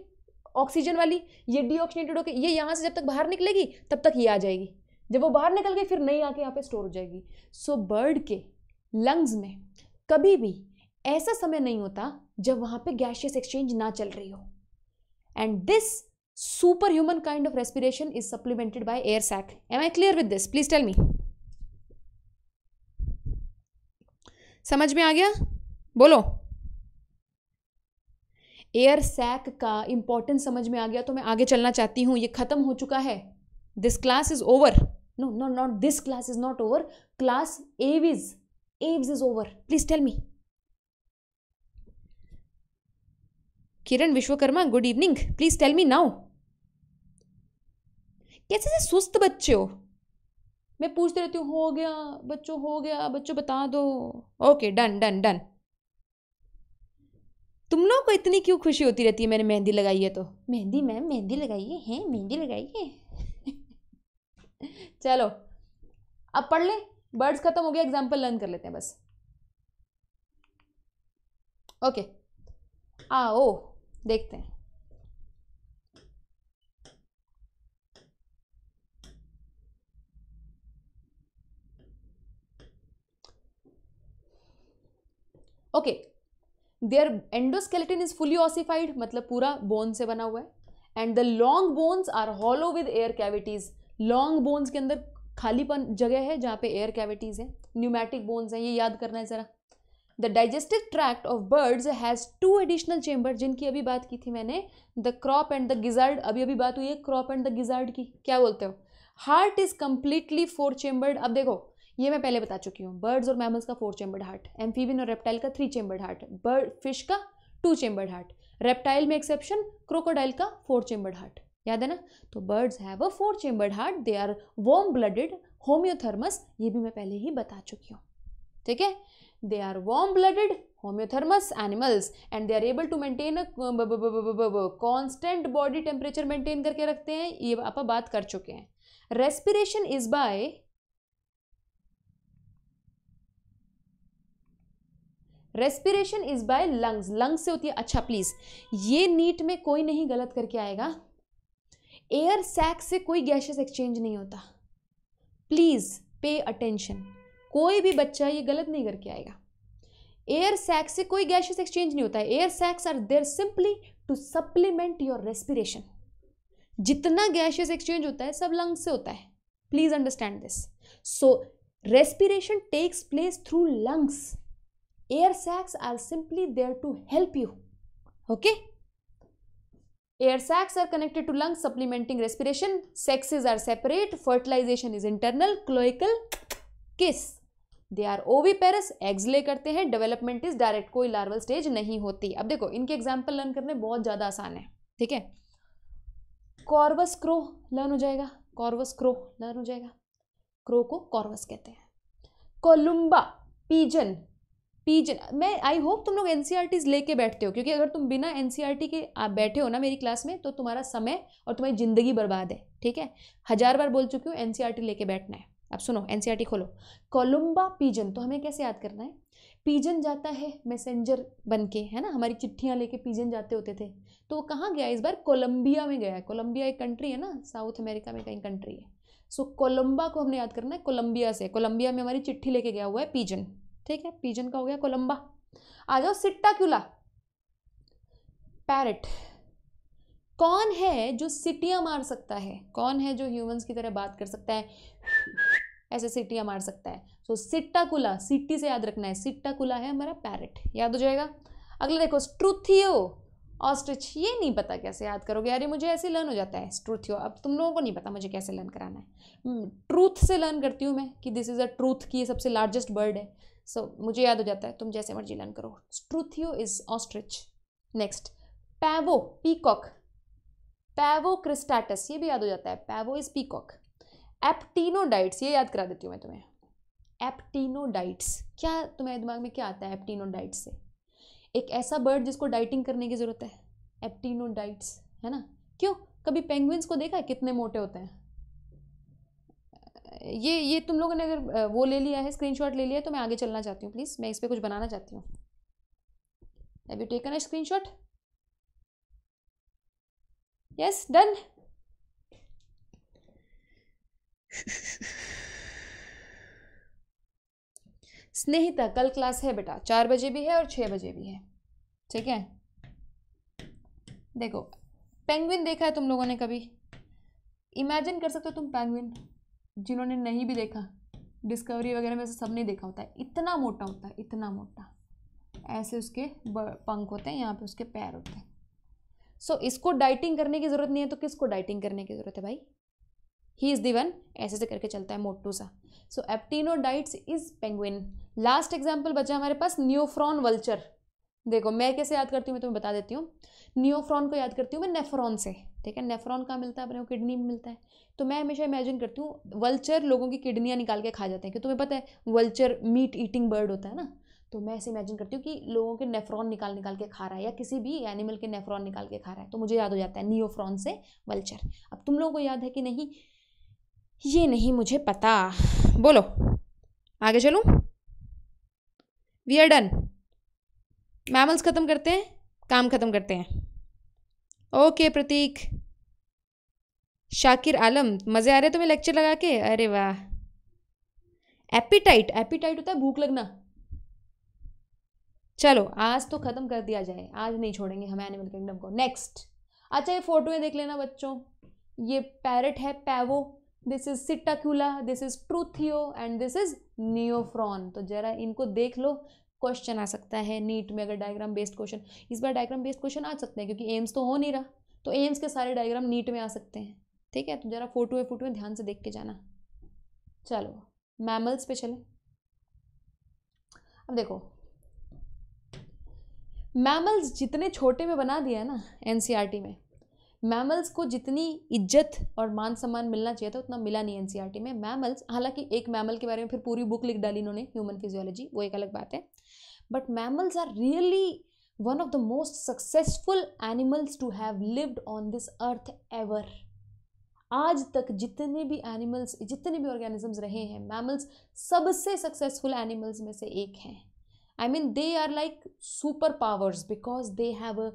ऑक्सीजन वाली ये डीऑक्सीनेटेड होकर ये यहाँ से जब तक बाहर निकलेगी तब तक ये आ जाएगी जब वो बाहर निकल गई फिर नहीं आके यहाँ पे स्टोर हो जाएगी सो so, बर्ड के लंग्स में कभी भी ऐसा समय नहीं होता जब वहाँ पे गैशियस एक्सचेंज ना चल रही हो and this super human kind of respiration is supplemented by air sac am I clear with this please tell me समझ में आ गया बोलो एयर सैक का इंपॉर्टेंस समझ में आ गया तो मैं आगे चलना चाहती हूँ ये ख़त्म हो चुका है this class is over no no not this class is not over class एव इज एव is over please tell me Kiran Vishwakarma good evening please tell me now कैसे से सुस्त बच्चे हो मैं पूछती रहती हूँ हो गया बच्चों हो गया बच्चों बता दो ओके डन डन डन तुम लोग को इतनी क्यों खुशी होती रहती है मैंने मेहंदी लगाई है तो मेहंदी मैम मेहंदी लगाइए हैं मेहंदी लगाइए चलो अब पढ़ लें बर्ड्स खत्म हो गया एग्जाम्पल लर्न कर लेते हैं बस ओके आओ देखते हैं okay okay, there endoskeleton is fully ossified मतलब पूरा बोन से बना हुआ है and the long bones are hollow with air cavities long bones के अंदर खालीपन जगह है जहाँ पे एयर कैविटीज हैं न्यूमैटिक बोन्स हैं ये याद करना है ज़रा the digestive tract of birds has two additional chamber जिनकी अभी बात की थी मैंने the crop and the gizzard अभी अभी बात हुई है क्रॉप एंड द गिजार्ड की क्या बोलते हो heart is completely four chambered अब देखो ये मैं पहले बता चुकी हूँ बर्ड्स और मैमल्स का फोर चेंबर्ड हार्ट एम्फीबिन और रेप्टाइल का three chambered heart bird fish का टू चेम्बर्ड हार्ट रेप्टाइल में एक्सेप्शन क्रोकोडाइल का फोर चेंबर्ड हार्ट याद है ना तो birds have a four chambered heart they are warm blooded homeothermous ये भी मैं पहले ही बता चुकी हूँ ठीक है they are warm blooded homeothermous animals and they are able to maintain a constant body temperature maintain करके रखते हैं ये आप बात कर चुके हैं respiration is by respiration is by lungs lungs से होती है अच्छा प्लीज ये नीट में कोई नहीं गलत करके आएगा एयर सैक से कोई गैसेस एक्सचेंज नहीं होता प्लीज पे अटेंशन कोई भी बच्चा ये गलत नहीं करके आएगा एयर सैक से कोई गैसेस एक्सचेंज नहीं होता है air sacs are there simply to supplement your respiration जितना गैसेस एक्सचेंज होता है सब लंग्स से होता है please understand this so respiration takes place through lungs air sacs are simply there to help you okay air sacs are connected to lungs supplementing respiration sexes are separate fertilization is internal cloacal kiss they are oviparous eggs lay करते हैं development is direct कोई larval stage नहीं होती अब देखो इनके example learn करने बहुत ज़्यादा आसान है ठीक है कॉर्वस क्रो लर्न हो जाएगा कॉर्वस क्रो लर्न हो जाएगा क्रो को कॉर्वस कहते हैं कोलुम्बा पीजन पीजन मैं आई होप तुम लोग एन e लेके बैठते हो क्योंकि अगर तुम बिना एन e के बैठे हो ना मेरी क्लास में तो तुम्हारा समय और तुम्हारी ज़िंदगी बर्बाद है ठीक है हज़ार बार बोल चुकी हूँ एन e लेके बैठना है अब सुनो एन खोलो कोलम्बा पीजन तो हमें कैसे याद करना है पीजन जाता है मैसेंजर बन के है ना हमारी चिट्ठियाँ लेके पीजन जाते होते थे तो वो कहाँ गया इस बार कोलंबिया में गया है कोलंबिया एक कंट्री है ना साउथ अमेरिका में कहीं कंट्री है सो so, कोलंबा को हमने याद करना है कोलंबिया से कोलंबिया में हमारी चिट्ठी लेके गया हुआ है पीजन ठीक है पीजन का हो गया कोलंबा आ जाओ सिट्टाक्यूला पैरट कौन है जो सिटियां मार सकता है कौन है जो ह्यूमंस की तरह बात कर सकता है ऐसे सिटियां मार सकता है सो so, सिट्टाकुला सिटी से याद रखना है सिट्टाकुला है हमारा पैरट याद हो जाएगा अगला देखो स्ट्रुथियो ऑस्ट्रिच ये नहीं पता कैसे याद करोगे यार मुझे ऐसे लर्न हो जाता है स्ट्रुथियो अब तुम लोगों को नहीं पता मुझे कैसे लर्न कराना है ट्रूथ hmm, से लर्न करती हूँ मैं कि दिस इज़ अ ट्रूथ की सबसे लार्जेस्ट बर्ड है सो so, मुझे याद हो जाता है तुम जैसे मर्जी लर्न करो Struthio is ostrich next Pavo peacock Pavo cristatus ये भी याद हो जाता है पैवो इज पीकॉक डाइट्स ये याद करा देती हूँ मैं तुम्हें डाइट्स क्या तुम्हारे दिमाग में क्या आता है एप्टीनो डाइट से एक ऐसा बर्ड जिसको डाइटिंग करने की ज़रूरत है डाइट्स है ना क्यों कभी पेंगुइन्स को देखा है कितने मोटे होते हैं ये ये तुम लोगों ने अगर वो ले लिया है स्क्रीन ले लिया तो मैं आगे चलना चाहती हूँ प्लीज़ मैं इस पर कुछ बनाना चाहती हूँ have you taken a shot yes done Snehita कल क्लास है बेटा चार बजे भी है और छः बजे भी है ठीक है देखो पेंगुइन देखा है तुम लोगों ने कभी इमेजिन कर सकते हो तुम पेंगुइन जिन्होंने नहीं भी देखा डिस्कवरी वगैरह में से सब ने देखा होता है इतना मोटा होता है इतना मोटा ऐसे उसके पंख होते हैं यहाँ पे उसके पैर होते हैं सो so, इसको डाइटिंग करने की ज़रूरत नहीं है तो किसको डाइटिंग करने की ज़रूरत है भाई ही इज़ दिवन ऐसे से करके चलता है मोटू सा so Aptenodytes is penguin last example बचा हमारे पास न्योफ्रॉन वल्चर देखो मैं कैसे याद करती हूँ मैं तुम्हें बता देती हूँ न्योफ्रॉन को याद करती हूँ मैं नेफ्रॉन से ठीक है नेफ्रॉन कहाँ मिलता है अपने को किडनी में मिलता है तो मैं हमेशा इमेजिन करती हूँ वल्चर लोगों की किडनियाँ निकाल के खा जाते हैं क्योंकि तुम्हें पता है वल्चर मीट ईटिंग बर्ड होता है ना तो मैं ऐसे इमेजिन करती हूँ कि लोगों के नेफ्रॉन निकाल निकाल के खा रहा है या किसी भी एनिमल के नेफ्रॉन निकाल के खा रहा है तो मुझे याद हो जाता है नियोफ्रॉन से वल्चर अब तुम लोगों को याद है कि नहीं ये नहीं मुझे पता बोलो आगे चलूँ वी आर डन मैमल्स ख़त्म करते हैं काम ख़त्म करते हैं ओके प्रतीक शाकिर आलम मज़े आ रहे तुम्हें लेक्चर लगा के अरे वाह एपिटाइट एपिटाइट होता है भूख लगना चलो आज तो ख़त्म कर दिया जाए आज नहीं छोड़ेंगे हम एनिमल किंगडम को नेक्स्ट अच्छा ये फोटोएं देख लेना बच्चों ये पैरट है Pavo this is Psittacula this is Struthio and this is Neophron तो जरा इनको देख लो क्वेश्चन आ सकता है नीट में अगर डायग्राम बेस्ड क्वेश्चन इस बार डायग्राम बेस्ड क्वेश्चन आ सकते हैं क्योंकि एम्स तो हो नहीं रहा तो एम्स के सारे डायग्राम नीट में आ सकते हैं ठीक है तो जरा फोटो है फोटो में ध्यान से देख के जाना चलो मैमल्स पे चले अब देखो मैमल्स जितने छोटे में बना दिया ना एनसीईआरटी e में मैमल्स को जितनी इज्जत और मान सम्मान मिलना चाहिए था उतना मिला नहीं एनसीईआरटी e में मैमल्स हालांकि एक मैमल के बारे में फिर पूरी बुक लिख डाली इन्होंने ह्यूमन फिजियोलॉजी वो एक अलग बात है but mammals are really one of the most successful animals to have lived on this earth ever आज तक जितने भी एनिमल्स जितने भी ऑर्गेनिजम्स रहे हैं मैमल्स सबसे सक्सेसफुल एनिमल्स में से एक हैं I mean they are like super powers because they have a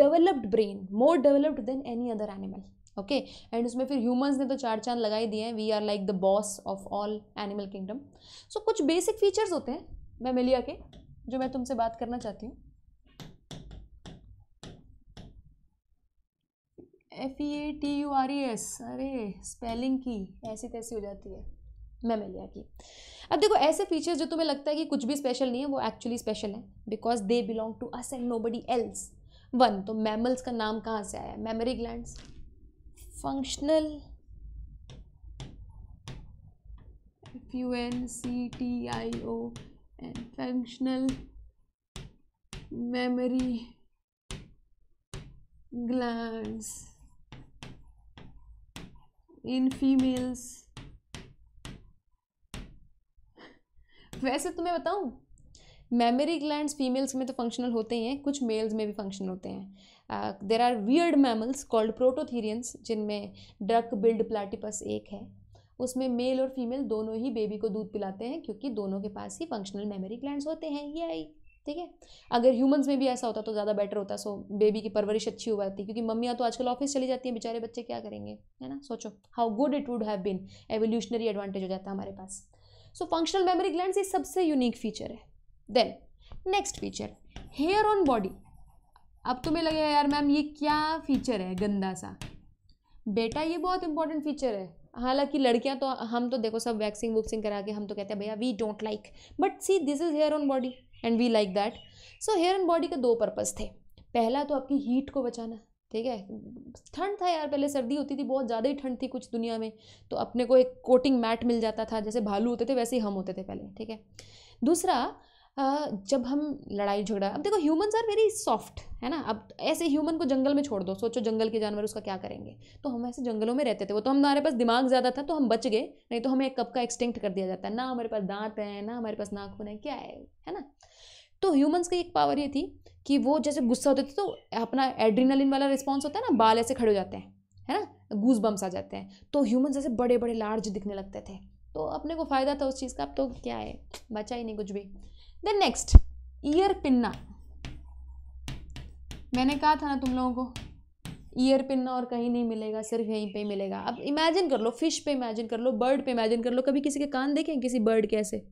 developed brain more developed than any other animal okay and उसमें फिर ह्यूमंस ने तो चार चांद लगाई दिए हैं we are like the boss of all animal kingdom so कुछ बेसिक फीचर्स होते हैं मैमिलिया के जो मैं तुमसे बात करना चाहती हूँ F E A T U R E S अरे स्पेलिंग की ऐसी तैसी हो जाती है मेमेलिया की अब देखो ऐसे फीचर्स जो तुम्हें लगता है कि कुछ भी स्पेशल नहीं है वो एक्चुअली स्पेशल है because they belong to us and nobody else one तो मैमल्स का नाम कहाँ से आया memory gland functional F U N C T I O and functional memory glands in females वैसे तुम्हें तो बताऊं मेमोरी ग्लैंड्स फीमेल्स में तो फंक्शनल होते ही हैं कुछ मेल्स में भी फंक्शनल होते हैं there are weird mammals called prototherians जिनमें ड्रक बिल्ड प्लाटिपस एक है उसमें मेल और फीमेल दोनों ही बेबी को दूध पिलाते हैं क्योंकि दोनों के पास ही फंक्शनल मेमोरी ग्लैंड होते हैं ये आई ठीक है अगर ह्यूमंस में भी ऐसा होता तो ज़्यादा बेटर होता सो बेबी की परवरिश अच्छी हो जाती क्योंकि मम्मियाँ तो आजकल ऑफिस चली जाती हैं बेचारे बच्चे क्या करेंगे है ना सोचो how good it would have been evolutionary advantage हो जाता है हमारे पास सो फंक्शनल मेमोरी ग्लैंड ये सबसे यूनिक फीचर है then next feature hair on body अब तुम्हें तो लगेगा यार मैम ये क्या फीचर है गंदा सा बेटा ये बहुत इंपॉर्टेंट फीचर है हालांकि लड़कियां तो हम तो देखो सब वैक्सिंग वुक्सिंग करा के हम तो कहते हैं भैया we don't like but see this is hair on body and we like that so hair on body के दो पर्पज़ थे पहला तो आपकी हीट को बचाना ठीक है ठंड था यार पहले सर्दी होती थी बहुत ज़्यादा ही ठंड थी कुछ दुनिया में तो अपने को एक कोटिंग मैट मिल जाता था जैसे भालू होते थे वैसे ही हम होते थे पहले ठीक है दूसरा जब हम लड़ाई झगड़ा अब देखो ह्यूमन्स आर वेरी सॉफ्ट है ना अब ऐसे ह्यूमन को जंगल में छोड़ दो सोचो जंगल के जानवर उसका क्या करेंगे तो हम ऐसे जंगलों में रहते थे वो तो हमारे पास दिमाग ज़्यादा था तो हम बच गए नहीं तो हमें एक कप का एक्सटिंक्ट कर दिया जाता है ना हमारे पास दांत है ना हमारे पास नाखून है क्या है है ना तो ह्यूमन्स की एक पावर ये थी कि वो जैसे गुस्सा होते थे तो अपना एड्रीनलिन वाला रिस्पॉन्स होता है ना बाल ऐसे खड़े हो जाते हैं है ना गूस बम्स आ जाते हैं तो ह्यूमन जैसे बड़े बड़े लार्ज दिखने लगते थे तो अपने को फ़ायदा था उस चीज़ का अब तो क्या है बचा ही नहीं कुछ भी देन नेक्स्ट ईयर पिन्ना मैंने कहा था ना तुम लोगों को ईयर पिन्ना और कहीं नहीं मिलेगा सिर्फ यहीं पे मिलेगा अब इमेजिन कर लो फिश पे इमेजिन कर लो बर्ड पे इमेजिन कर लो कभी किसी के कान देखें किसी बर्ड के ऐसे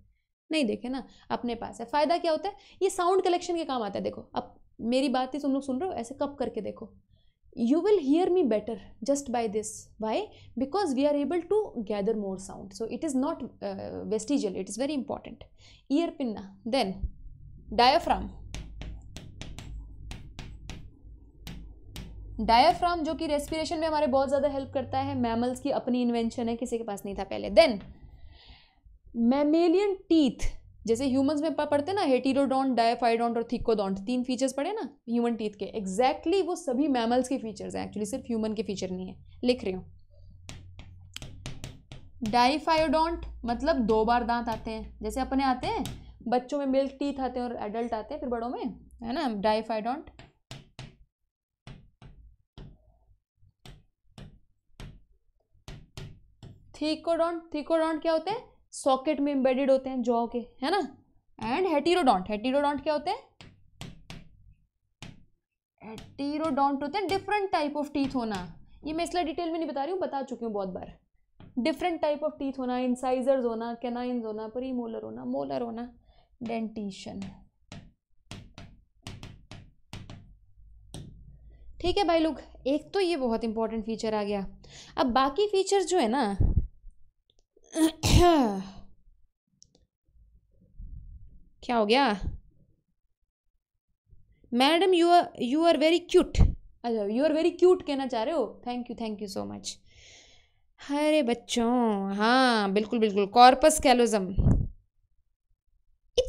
नहीं देखे ना अपने पास है फ़ायदा क्या होता है ये साउंड कलेक्शन के काम आता है देखो अब मेरी बात ही तुम लोग सुन रहे हो ऐसे कप करके देखो you will hear me better just by this why because we are able to gather more sound so it is not uh, vestigial it is very important ear pinna then diaphragm diaphragm जो कि respiration में हमारे बहुत ज़्यादा help करता है mammals की अपनी इन्वेंशन है किसी के पास नहीं था पहले देन मैमेलियन टीथ जैसे ह्यूमंस में पढ़ते ना हेटीरोडोंट डायफाइडोंट और थिकोडोंट तीन फीचर्स पढ़े ना ह्यूमन टीथ के एग्जैक्टली exactly वो सभी मैमल्स के फीचर्स हैं एक्चुअली सिर्फ ह्यूमन के फीचर नहीं है लिख रही हूँ डाइफायोडोंट मतलब दो बार दांत आते हैं जैसे अपने आते हैं बच्चों में मिल्क टीथ आते हैं और एडल्ट आते हैं फिर बड़ों में है ना डाइफायोडोंट थीकोडोंट थीकोडोंट क्या होते हैं सॉकेट में एम्बेडेड होते हैं जॉ के है ना एंड हेटीरोडोंट हेटीरोडोंट क्या होते हैं हेटीरोडोंट होते हैं डिफरेंट टाइप ऑफ टीथ होना ये मैं इसलिए डिटेल में नहीं बता रही हूँ बता चुकी हूँ बहुत बार डिफरेंट टाइप ऑफ टीथ होना इंसाइजर्स होना कैनाइन्स होना परी मोलर होना मोलर होना डेंटिशन ठीक है भाई लोग एक तो ये बहुत इंपॉर्टेंट फीचर आ गया अब बाकी फीचर जो है ना क्या हो गया madam you are you are very cute अच्छा यू आर वेरी क्यूट कहना चाह रहे हो thank you thank you so much अरे बच्चों हाँ बिल्कुल बिल्कुल कॉर्पस कैलोजम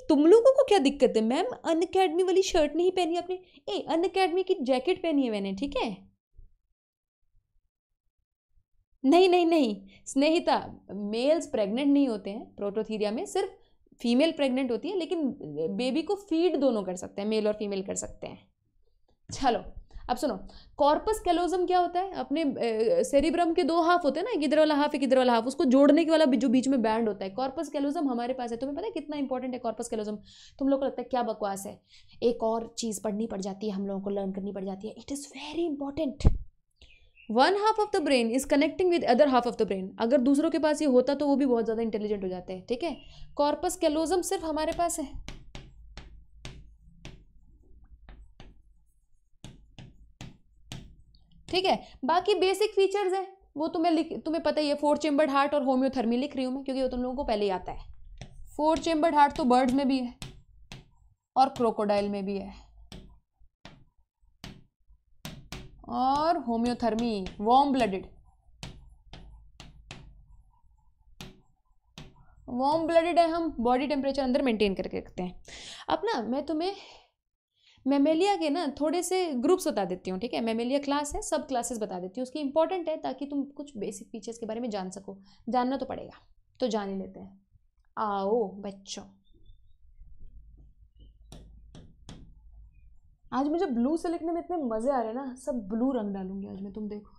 तुम लोगों को क्या दिक्कत है मैम अन अकेडमी वाली शर्ट नहीं पहनी आपने ए अन की जैकेट पहनी है मैंने ठीक है नहीं नहीं नहीं स्नेहिता मेल्स प्रेग्नेंट नहीं होते हैं प्रोटोथीरिया में सिर्फ फीमेल प्रेग्नेंट होती है लेकिन बेबी को फीड दोनों कर सकते हैं मेल और फीमेल कर सकते हैं चलो अब सुनो कॉर्पस कैलोजम क्या होता है अपने सेरिब्रम के दो हाफ होते हैं ना एक इधर वाला हाफ एक इधर वाला हाफ उसको जोड़ने के वाला जो बीच में बैंड होता है कॉर्पस कैलोजम हमारे पास है तुम्हें पता है कितना इंपॉर्टेंट है कॉर्पस कैलोजम तुम लोग को लगता है क्या बकवास है एक और चीज़ पढ़नी पड़ जाती है हम लोगों को लर्न करनी पड़ जाती है it is very important one half of the brain is connecting with other half of the brain अगर दूसरों के पास ये होता तो वो भी बहुत ज़्यादा इंटेलिजेंट हो जाते हैं ठीक है कॉर्पस कैलोजम सिर्फ हमारे पास है ठीक है बाकी बेसिक फीचर्स है वो तुम्हें लिख तुम्हें पता ही है फोर चेम्बर्ड हार्ट और होम्योथर्मी लिख रही हूं मैं क्योंकि वो तुम लोगों को पहले ही आता है फोर चेम्बर्ड हार्ट तो बर्ड में भी है और क्रोकोडाइल में भी है और homeothermy warm blooded warm blooded है हम बॉडी टेम्परेचर अंदर मेंटेन करके रखते हैं अब ना मैं तुम्हें मेमेलिया के ना थोड़े से ग्रुप्स बता देती हूँ ठीक है मेमेलिया क्लास है सब क्लासेस बता देती हूँ उसकी इंपॉर्टेंट है ताकि तुम कुछ बेसिक फीचर्स के बारे में जान सको जानना तो पड़ेगा तो जान ही लेते हैं आओ बच्चों आज मुझे ब्लू से लिखने में इतने मज़े आ रहे हैं ना सब ब्लू रंग डालूंगी आज मैं तुम देखो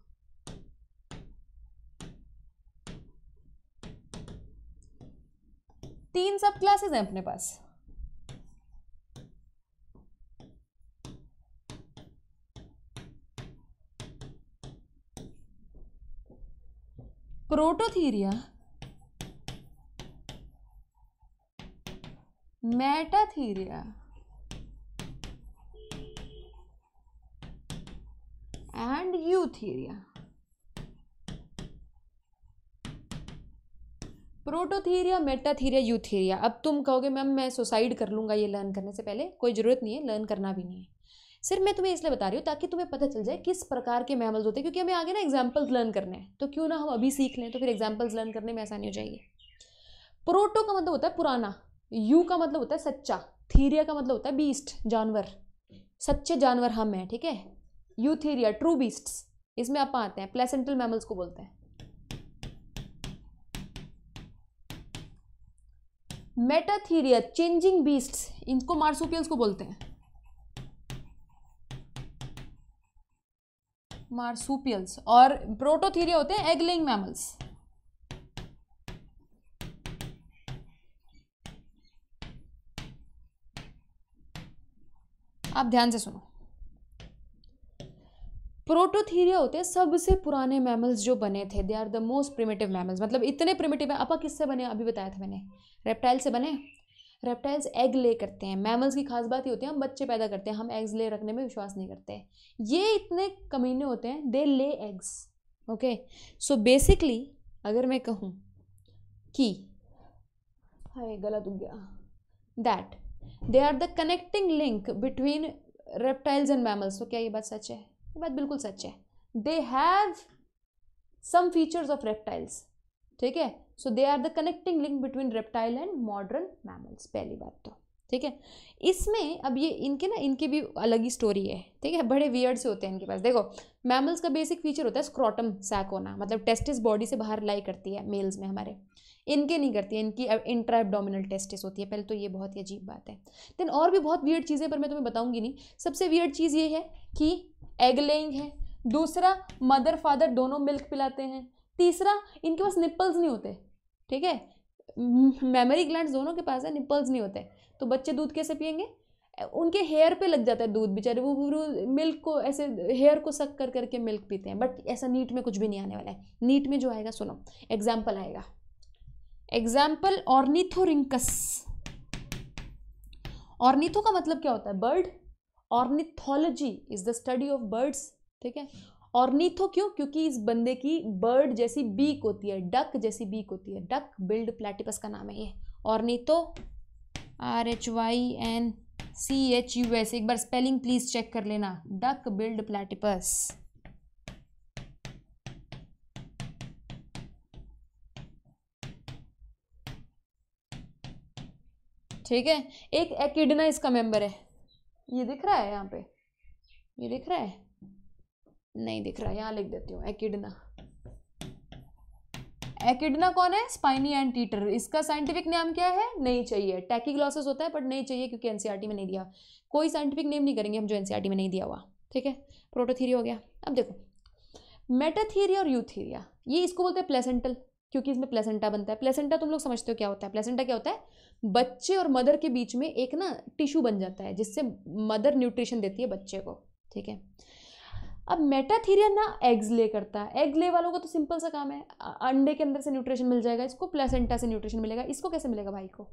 तीन सब क्लासेस हैं अपने पास prototheria metatheria and eutheria prototheria metatheria eutheria अब तुम कहोगे मैम मैं सुसाइड कर लूंगा ये लर्न करने से पहले कोई ज़रूरत नहीं है लर्न करना भी नहीं है सिर्फ मैं तुम्हें इसलिए बता रही हूँ ताकि तुम्हें पता चल जाए किस प्रकार के मैमल्स होते हैं क्योंकि हमें आगे ना एग्जाम्पल्स लर्न करने हैं तो क्यों ना हम अभी सीख लें तो फिर एग्जाम्पल्स लर्न करने में आसानी हो जाएगी प्रोटो का मतलब होता है पुराना यू का मतलब होता है सच्चा थीरिया का मतलब होता है बीस्ट जानवर सच्चे जानवर हम हैं ठीक है यूथीरिया ट्रू बीस्ट्स इसमें आप आते हैं प्लेसेंटल मैमल्स को बोलते हैं मेटाथीरिया चेंजिंग बीस्ट्स इनको मार्सुपियल्स को बोलते हैं मार्सुपियल्स और प्रोटोथीरिया होते हैं एगलिंग मैमल्स आप ध्यान से सुनो प्रोटोथीरिया होते हैं सबसे पुराने मैमल्स जो बने थे they are the most primitive mammals मतलब इतने प्रिमेटिव है आपा किससे बने अभी बताया था मैंने रेप्टाइल से बने रेप्टाइल्स एग ले करते हैं मैमल्स की खास बात ही होती है हम बच्चे पैदा करते हैं हम एग्स ले रखने में विश्वास नहीं करते ये इतने कमीने होते हैं दे lay eggs okay so basically अगर मैं कहूँ कि हाय गलत हो गया that they are the connecting link between reptiles and mammals तो क्या ये बात सच है ये बात बिल्कुल सच है they have some features of reptiles ठीक है so they are the connecting link between reptile and modern mammals पहली बात तो ठीक है इसमें अब ये इनके ना इनके भी अलग ही स्टोरी है ठीक है बड़े वियर्ड से होते हैं इनके पास देखो मैमल्स का बेसिक फीचर होता है स्क्रॉटम सैक होना मतलब टेस्टिस बॉडी से बाहर लाई करती है मेल्स में हमारे इनके नहीं करती है इनकी इंट्रा एबडोमिनल टेस्टिस होती है पहले तो ये बहुत ही अजीब बात है देन और भी बहुत वियर्ड चीज़ें पर मैं तुम्हें बताऊंगी नहीं सबसे वियर्ड चीज़ ये है कि एग लेइंग है दूसरा मदर फादर दोनों मिल्क पिलाते हैं तीसरा इनके पास निप्पल्स नहीं होते ठीक है मेमोरी ग्लैंड दोनों के पास है निप्पल्स नहीं होते तो बच्चे दूध कैसे पियेंगे उनके हेयर पे लग जाता है दूध बेचारे वो मिल्क को ऐसे हेयर को सक कर करके मिल्क पीते हैं बट ऐसा नीट में कुछ भी नहीं आने वाला है नीट में जो आएगा सुनो एग्जाम्पल आएगा एग्जाम्पल ऑर्निथोरिंकस ऑर्निथो का मतलब क्या होता है bird ornithology is the study of birds ठीक है ऑर्निथो क्यों क्योंकि इस बंदे की बर्ड जैसी बीक होती है डक जैसी बीक होती है डक बिल्ड प्लेटिपस का नाम है ये ornitho R H Y N C H U S एक बार स्पेलिंग प्लीज चेक कर लेना डक बिल्ड प्लेटिपस ठीक है एक एकिडना इसका मेंबर है ये दिख रहा है यहाँ पे ये दिख रहा है नहीं दिख रहा है यहाँ लिख देती हूँ एकिडना एकिडना कौन है स्पाइनी एंड टीटर इसका साइंटिफिक नाम क्या है नहीं चाहिए टैकी ग्लॉसेस होता है बट नहीं चाहिए क्योंकि एनसीईआरटी में नहीं दिया कोई साइंटिफिक नेम नहीं करेंगे हम जो एनसीईआरटी में नहीं दिया हुआ ठीक है प्रोटोथीरिया हो गया अब देखो मेटाथीरिया और यूथीरिया ये इसको बोलते हैं प्लेसेंटल क्योंकि इसमें प्लेसेंटा बनता है प्लेसेंटा तुम लोग समझते हो क्या होता है प्लेसेंटा क्या होता है बच्चे और मदर के बीच में एक ना टिश्यू बन जाता है जिससे मदर न्यूट्रिशन देती है बच्चे को ठीक है अब मेटाथीरिया ना एग्स ले करता है एग्स ले वालों का तो सिंपल सा काम है अंडे के अंदर से न्यूट्रिशन मिल जाएगा इसको प्लेसेंटा से न्यूट्रिशन मिलेगा इसको कैसे मिलेगा भाई को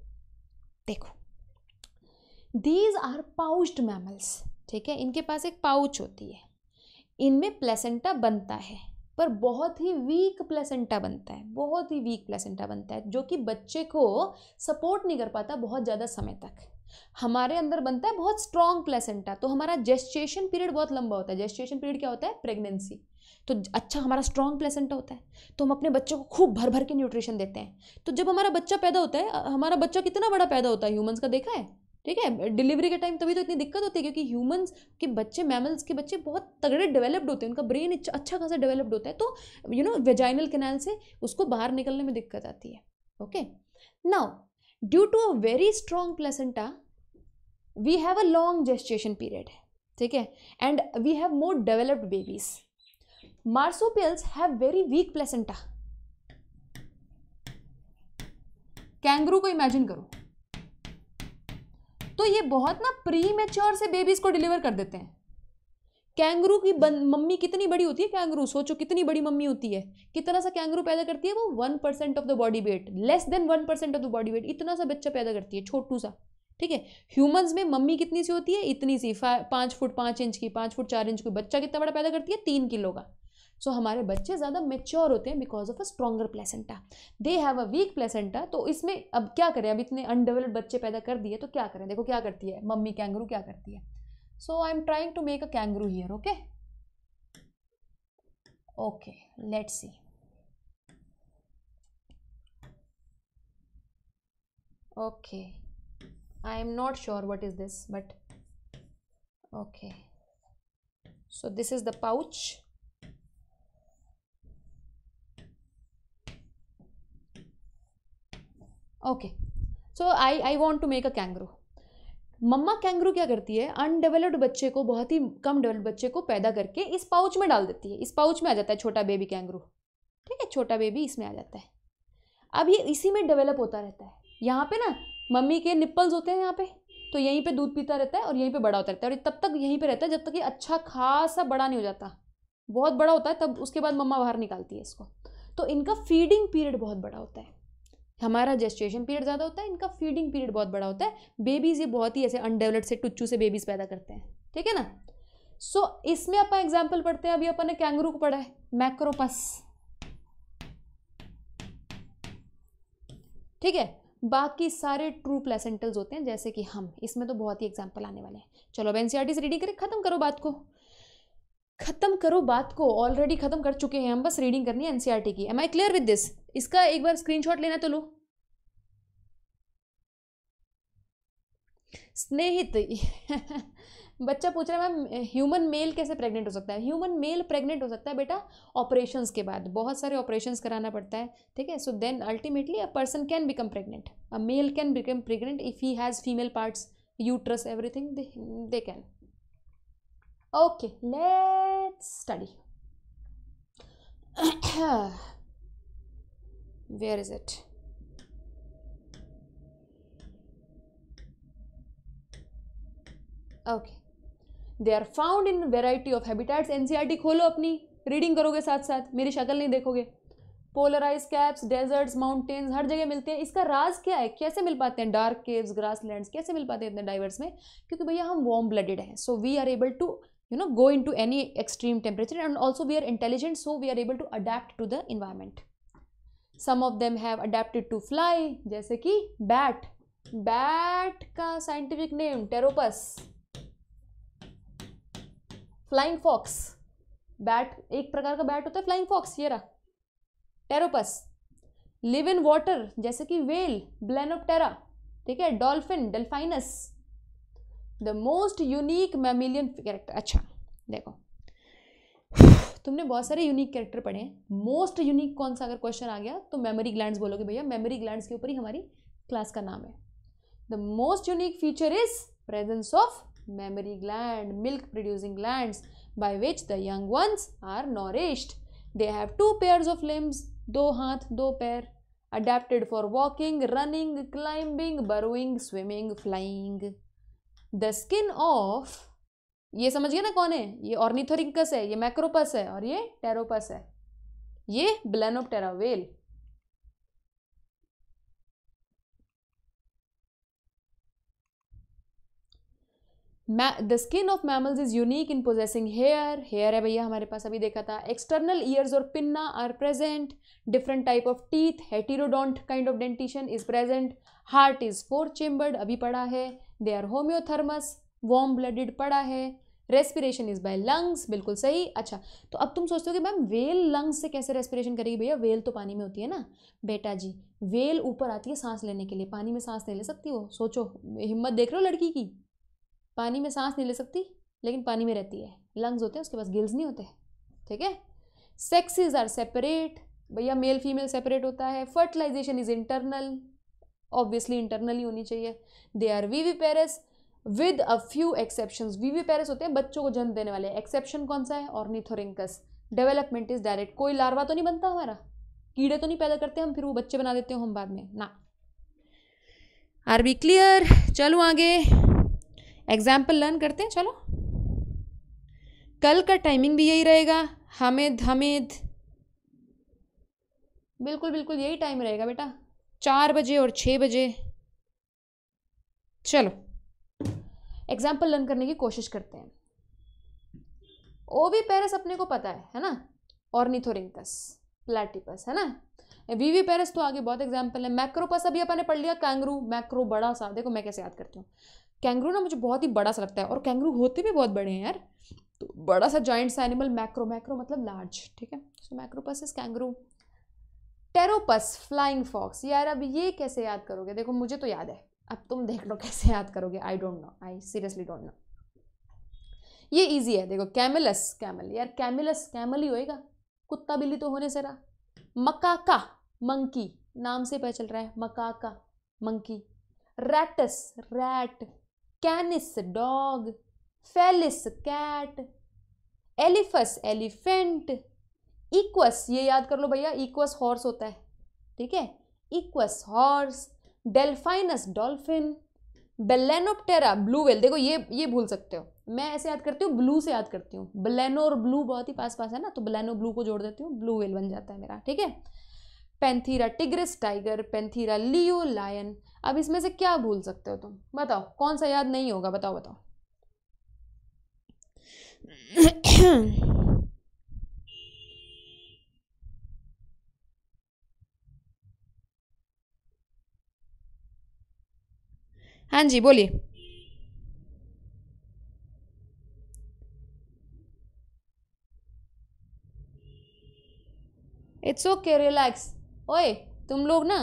देखो दीज आर पाउच्ड मैमल्स ठीक है इनके पास एक पाउच होती है इनमें प्लेसेंटा बनता है पर बहुत ही वीक प्लेसेंटा बनता है बहुत ही वीक प्लेसेंटा बनता है जो कि बच्चे को सपोर्ट नहीं कर पाता बहुत ज़्यादा समय तक हमारे अंदर बनता है बहुत स्ट्रॉन्ग प्लेसेंटा तो हमारा जेस्टेशन पीरियड बहुत लंबा होता है जेस्टेशन पीरियड क्या होता है प्रेगनेंसी तो अच्छा हमारा स्ट्रॉन्ग प्लेसेंटा होता है तो हम अपने बच्चों को खूब भर भर के न्यूट्रिशन देते हैं तो जब हमारा बच्चा पैदा होता है हमारा बच्चा कितना बड़ा पैदा होता है ह्यूमंस का देखा है ठीक है डिलीवरी के टाइम तभी तो इतनी दिक्कत होती है क्योंकि ह्यूमंस के बच्चे मैमल्स के बच्चे बहुत तगड़े डेवलप्ड होते हैं उनका ब्रेन अच्छा खासा डेवलप्ड होता है तो यू नो वेजाइनल कैनाल से उसको बाहर निकलने में दिक्कत आती है okay now due to a very strong placenta we have a long gestation period ठीक है and we have more developed babies marsupials have very weak placenta kangaroo को इमेजिन करो तो ये बहुत ना प्री मेच्योर से बेबीज़ को डिलीवर कर देते हैं कैंगरू की मम्मी कितनी बड़ी होती है कैंगरू सोचो कितनी बड़ी मम्मी होती है कितना सा कैंगरू पैदा करती है वो one percent of the body weight less than one percent of the body weight इतना सा बच्चा पैदा करती है छोटू सा ठीक है ह्यूमंस में मम्मी कितनी सी होती है इतनी सी पाँच फुट पाँच इंच की पाँच फुट चार इंच की बच्चा कितना बड़ा पैदा करती है तीन किलो का सो so, हमारे बच्चे ज़्यादा मेच्योर होते हैं because of a stronger placenta they have a weak placenta तो इसमें अब क्या करें अब इतने अनडेवलप्ड बच्चे पैदा कर दिए तो क्या करें देखो क्या करती है मम्मी कैंगरू क्या करती है so I am trying to make a kangaroo here okay okay let's see okay I am not sure what is this but okay so this is the pouch okay so I I want to make a kangaroo mama kangaroo क्या करती है undeveloped बच्चे को बहुत ही कम developed बच्चे को पैदा करके इस पाउच में डाल देती है इस पाउच में आ जाता है छोटा बेबी कैंगरू ठीक है छोटा बेबी इसमें आ जाता है अब ये इसी में डेवलप होता रहता है यहाँ पे ना मम्मी के निप्पल्स होते हैं यहाँ पे तो यहीं पे दूध पीता रहता है और यहीं पे बड़ा होता रहता है और तब तक यहीं पे रहता है जब तक ये अच्छा खासा बड़ा नहीं हो जाता बहुत बड़ा होता है तब उसके बाद मम्मा बाहर निकालती है इसको तो इनका फीडिंग पीरियड बहुत बड़ा होता है हमारा जेस्टेशन पीरियड ज़्यादा होता है इनका फीडिंग पीरियड बहुत बड़ा होता है बेबीज़ ये बहुत ही ऐसे अनडेवलप्ड से टुच्चू से बेबीज़ पैदा करते हैं ठीक है ना सो so, इसमें अपन एग्जाम्पल पढ़ते हैं अभी अपन ने कैंगरू को पढ़ा है मैक्रोपस ठीक है बाकी सारे ट्रू प्लेसेंटल्स होते हैं जैसे कि हम इसमें तो बहुत ही एग्जाम्पल आने वाले हैं चलो अब एनसीआर से रीडिंग करें खत्म करो बात को खत्म करो बात को ऑलरेडी खत्म कर चुके हैं हम बस रीडिंग करनी है एनसीआर e की am I clear with this इसका एक बार स्क्रीनशॉट लेना तो लो स्नेहित बच्चा पूछ रहा है मैम ह्यूमन मेल कैसे प्रेग्नेंट हो सकता है ह्यूमन मेल प्रेग्नेंट हो सकता है बेटा ऑपरेशंस के बाद बहुत सारे ऑपरेशंस कराना पड़ता है ठीक है so then ultimately a person can become pregnant a male can become pregnant if he has female parts uterus everything they can Okay, let's study. Where is it? Okay. They are found in variety of habitats NCERT खोलो अपनी reading करोगे साथ साथ मेरी शक्ल नहीं देखोगे polar ice caps deserts mountains हर जगह मिलते हैं इसका राज क्या है कैसे मिल पाते हैं डार्क केव्स ग्रास कैसे मिल पाते हैं इतने डाइवर्स में क्योंकि भैया हम वॉम ब्लडेड हैं so we are able to you know go into any extreme temperature and also we are intelligent so we are able to adapt to the environment some of them have adapted to fly जैसे कि bat bat का scientific name pteropus flying fox bat एक प्रकार का bat होता है flying fox ये रहा pteropus live in water जैसे कि whale blenoptera ठीक है dolphin delphinus the most unique mammalian character अच्छा देखो तुमने बहुत सारे यूनिक कैरेक्टर पढ़े हैं मोस्ट यूनिक कौन सा अगर क्वेश्चन आ गया तो मेमोरी ग्लैंड्स बोलोगे भैया मेमोरी ग्लैंड्स के ऊपर ही हमारी क्लास का नाम है the most unique feature is presence of memory gland milk producing gland by which the young ones are nourished they have two pair of limbs दो हाथ दो पैर adapted for walking running climbing burrowing swimming flying the skin of ये समझिए ना कौन है ये ऑर्निथोरिंकस है ये मैक्रोपस है और ये टेरोपस है ये Balaenoptera whale the skin of mammals is unique in possessing hair hair है भैया हमारे पास अभी देखा था एक्सटर्नल ईयर्स और pinna are present different type of teeth heterodont kind of dentition is present heart is four chambered अभी पड़ा है they are homoiothermous warm blooded पड़ा है रेस्पिरेशन इज बाय लंग्स बिल्कुल सही अच्छा तो अब तुम सोचते हो कि मैम वेल लंग्स से कैसे रेस्पिरेशन करेगी भैया वेल तो पानी में होती है ना बेटा जी वेल ऊपर आती है सांस लेने के लिए पानी में सांस नहीं ले सकती वो सोचो हिम्मत देख रहे हो लड़की की पानी में सांस नहीं ले सकती लेकिन पानी में रहती है लंग्स होते हैं उसके पास गिल्स नहीं होते ठीक है सेक्सेस आर सेपरेट भैया मेल फीमेल सेपरेट होता है fertilization is internal obviously internally होनी चाहिए they are viviparous with a few exception viviparous होते हैं बच्चों को जन्म देने वाले एक्सेप्शन कौन सा है ऑर्निथोरिंकस डेवलपमेंट इज डायरेक्ट कोई लार्वा तो नहीं बनता हमारा कीड़े तो नहीं पैदा करते हम फिर वो बच्चे बना देते हो हम बाद में ना आर बी क्लियर चलो आगे एग्जाम्पल लर्न करते हैं चलो कल का टाइमिंग भी यही रहेगा हमेद हमेद बिल्कुल बिल्कुल यही टाइम रहेगा बेटा चार बजे और छः बजे चलो एग्जाम्पल लर्न करने की कोशिश करते हैं ओवी पेरस अपने को पता है है ना ऑर्निथोरिंकस प्लेटिपस है ना वीवी पेरस तो आगे बहुत एग्जाम्पल है मैक्रोपस अभी अपने पढ़ लिया कैंगरू मैक्रो बड़ा सा देखो मैं कैसे याद करती हूँ कैंगरू ना मुझे बहुत ही बड़ा सा लगता है और कैंगरू होते भी बहुत बड़े हैं यार तो बड़ा सा जॉइंट एनिमल मैक्रो मैक्रो मतलब लार्ज ठीक है so Macropus is kangaroo Pteropus flying fox यार अब ये कैसे याद करोगे देखो मुझे तो याद है अब तुम देख लो कैसे याद करोगे I don't know I seriously don't know ये इजी है देखो कैमलस कैमल यार कैमलस कैमल ही होएगा कुत्ता बिल्ली तो होने से रहा मकाका मंकी नाम से पता चल रहा है Macaca monkey Rattus rat Canis dog Felis cat Elephas elephant Equus ये याद कर लो भैया इक्वस हॉर्स होता है ठीक है Equus horse Delphinus dolphin Balaenoptera blue whale देखो ये ये भूल सकते हो मैं ऐसे याद करती हूँ ब्लू से याद करती हूँ बलेनो और ब्लू बहुत ही पास पास है ना तो बलेनो ब्लू को जोड़ देती हूँ ब्लू वेल बन जाता है मेरा ठीक है Panthera tigris tiger Panthera leo lion अब इसमें से क्या भूल सकते हो तुम बताओ कौन सा याद नहीं होगा बताओ बताओ हाँ जी बोलिए इट्स ओके रिलैक्स ओए तुम लोग ना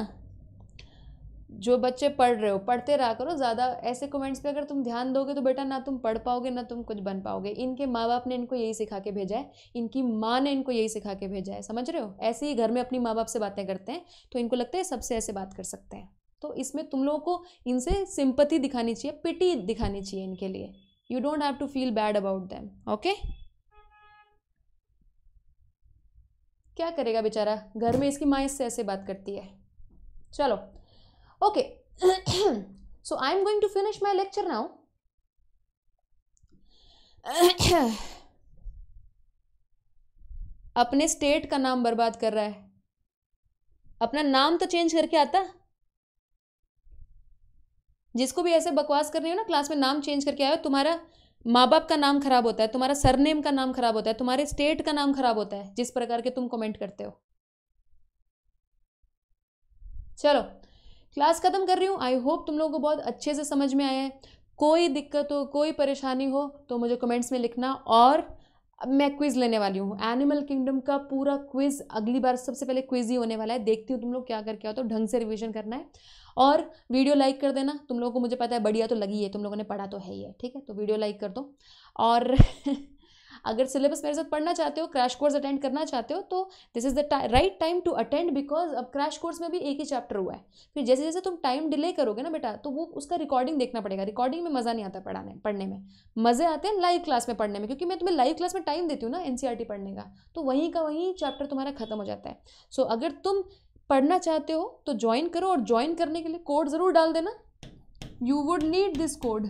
जो बच्चे पढ़ रहे हो पढ़ते रहा करो ज़्यादा ऐसे कमेंट्स पे अगर तुम ध्यान दोगे तो बेटा ना तुम पढ़ पाओगे ना तुम कुछ बन पाओगे इनके माँ बाप ने इनको यही सिखा के भेजा है इनकी माँ ने इनको यही सिखा के भेजा है समझ रहे हो ऐसे ही घर में अपनी माँ बाप से बातें करते हैं तो इनको लगता है सबसे ऐसे बात कर सकते हैं तो इसमें तुम लोगों को इनसे सिंपथी दिखानी चाहिए पिटी दिखानी चाहिए इनके लिए you don't have to feel bad about them okay क्या करेगा बेचारा घर में इसकी माँ इससे ऐसे बात करती है चलो okay so I am going to finish my lecture now अपने स्टेट का नाम बर्बाद कर रहा है अपना नाम तो चेंज करके आता जिसको भी ऐसे बकवास कर रही हो ना क्लास में नाम चेंज करके आयो तुम्हारा माँ बाप का नाम खराब होता है तुम्हारा सरनेम का नाम खराब होता है तुम्हारे स्टेट का नाम खराब होता है जिस प्रकार के तुम कमेंट करते हो चलो क्लास ख़त्म कर रही हूँ आई होप तुम लोगों को बहुत अच्छे से समझ में आया है कोई दिक्कत हो कोई परेशानी हो तो मुझे कमेंट्स में लिखना और अब मैं क्विज़ लेने वाली हूँ एनिमल किंगडम का पूरा क्विज़ अगली बार सबसे पहले क्विज़ ही होने वाला है देखती हूँ तुम लोग क्या करके आओ तो ढंग से रिविजन करना है और वीडियो लाइक कर देना तुम लोगों को मुझे पता है बढ़िया तो लगी है तुम लोगों ने पढ़ा तो है ही है ठीक है तो वीडियो लाइक कर दो और अगर सिलेबस मेरे साथ पढ़ना चाहते हो क्रैश कोर्स अटेंड करना चाहते हो तो this is the right time to attend because अब क्रैश कोर्स में भी एक ही चैप्टर हुआ है फिर जैसे जैसे तुम टाइम डिले करोगे ना बेटा तो वो उसका रिकॉर्डिंग देखना पड़ेगा रिकॉर्डिंग में मज़ा नहीं आता पढ़ाने पढ़ने में मज़े आते हैं लाइव क्लास में पढ़ने में क्योंकि मैं तुम्हें लाइव क्लास में टाइम देती हूँ ना एन e पढ़ने का तो वहीं का वहीं चैप्टर तुम्हारा खत्म हो जाता है सो so, अगर तुम पढ़ना चाहते हो तो ज्वाइन करो और ज्वाइन करने के लिए कोड ज़रूर डाल देना you would need this code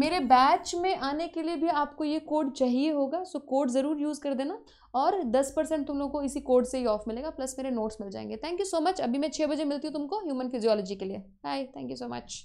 मेरे बैच में आने के लिए भी आपको ये कोड चाहिए होगा सो कोड ज़रूर यूज़ कर देना और 10 परसेंट तुम लोग को इसी कोड से ही ऑफ मिलेगा प्लस मेरे नोट्स मिल जाएंगे थैंक यू सो मच अभी मैं छः बजे मिलती हूँ तुमको ह्यूमन फिजियोलॉजी के लिए हाय थैंक यू सो मच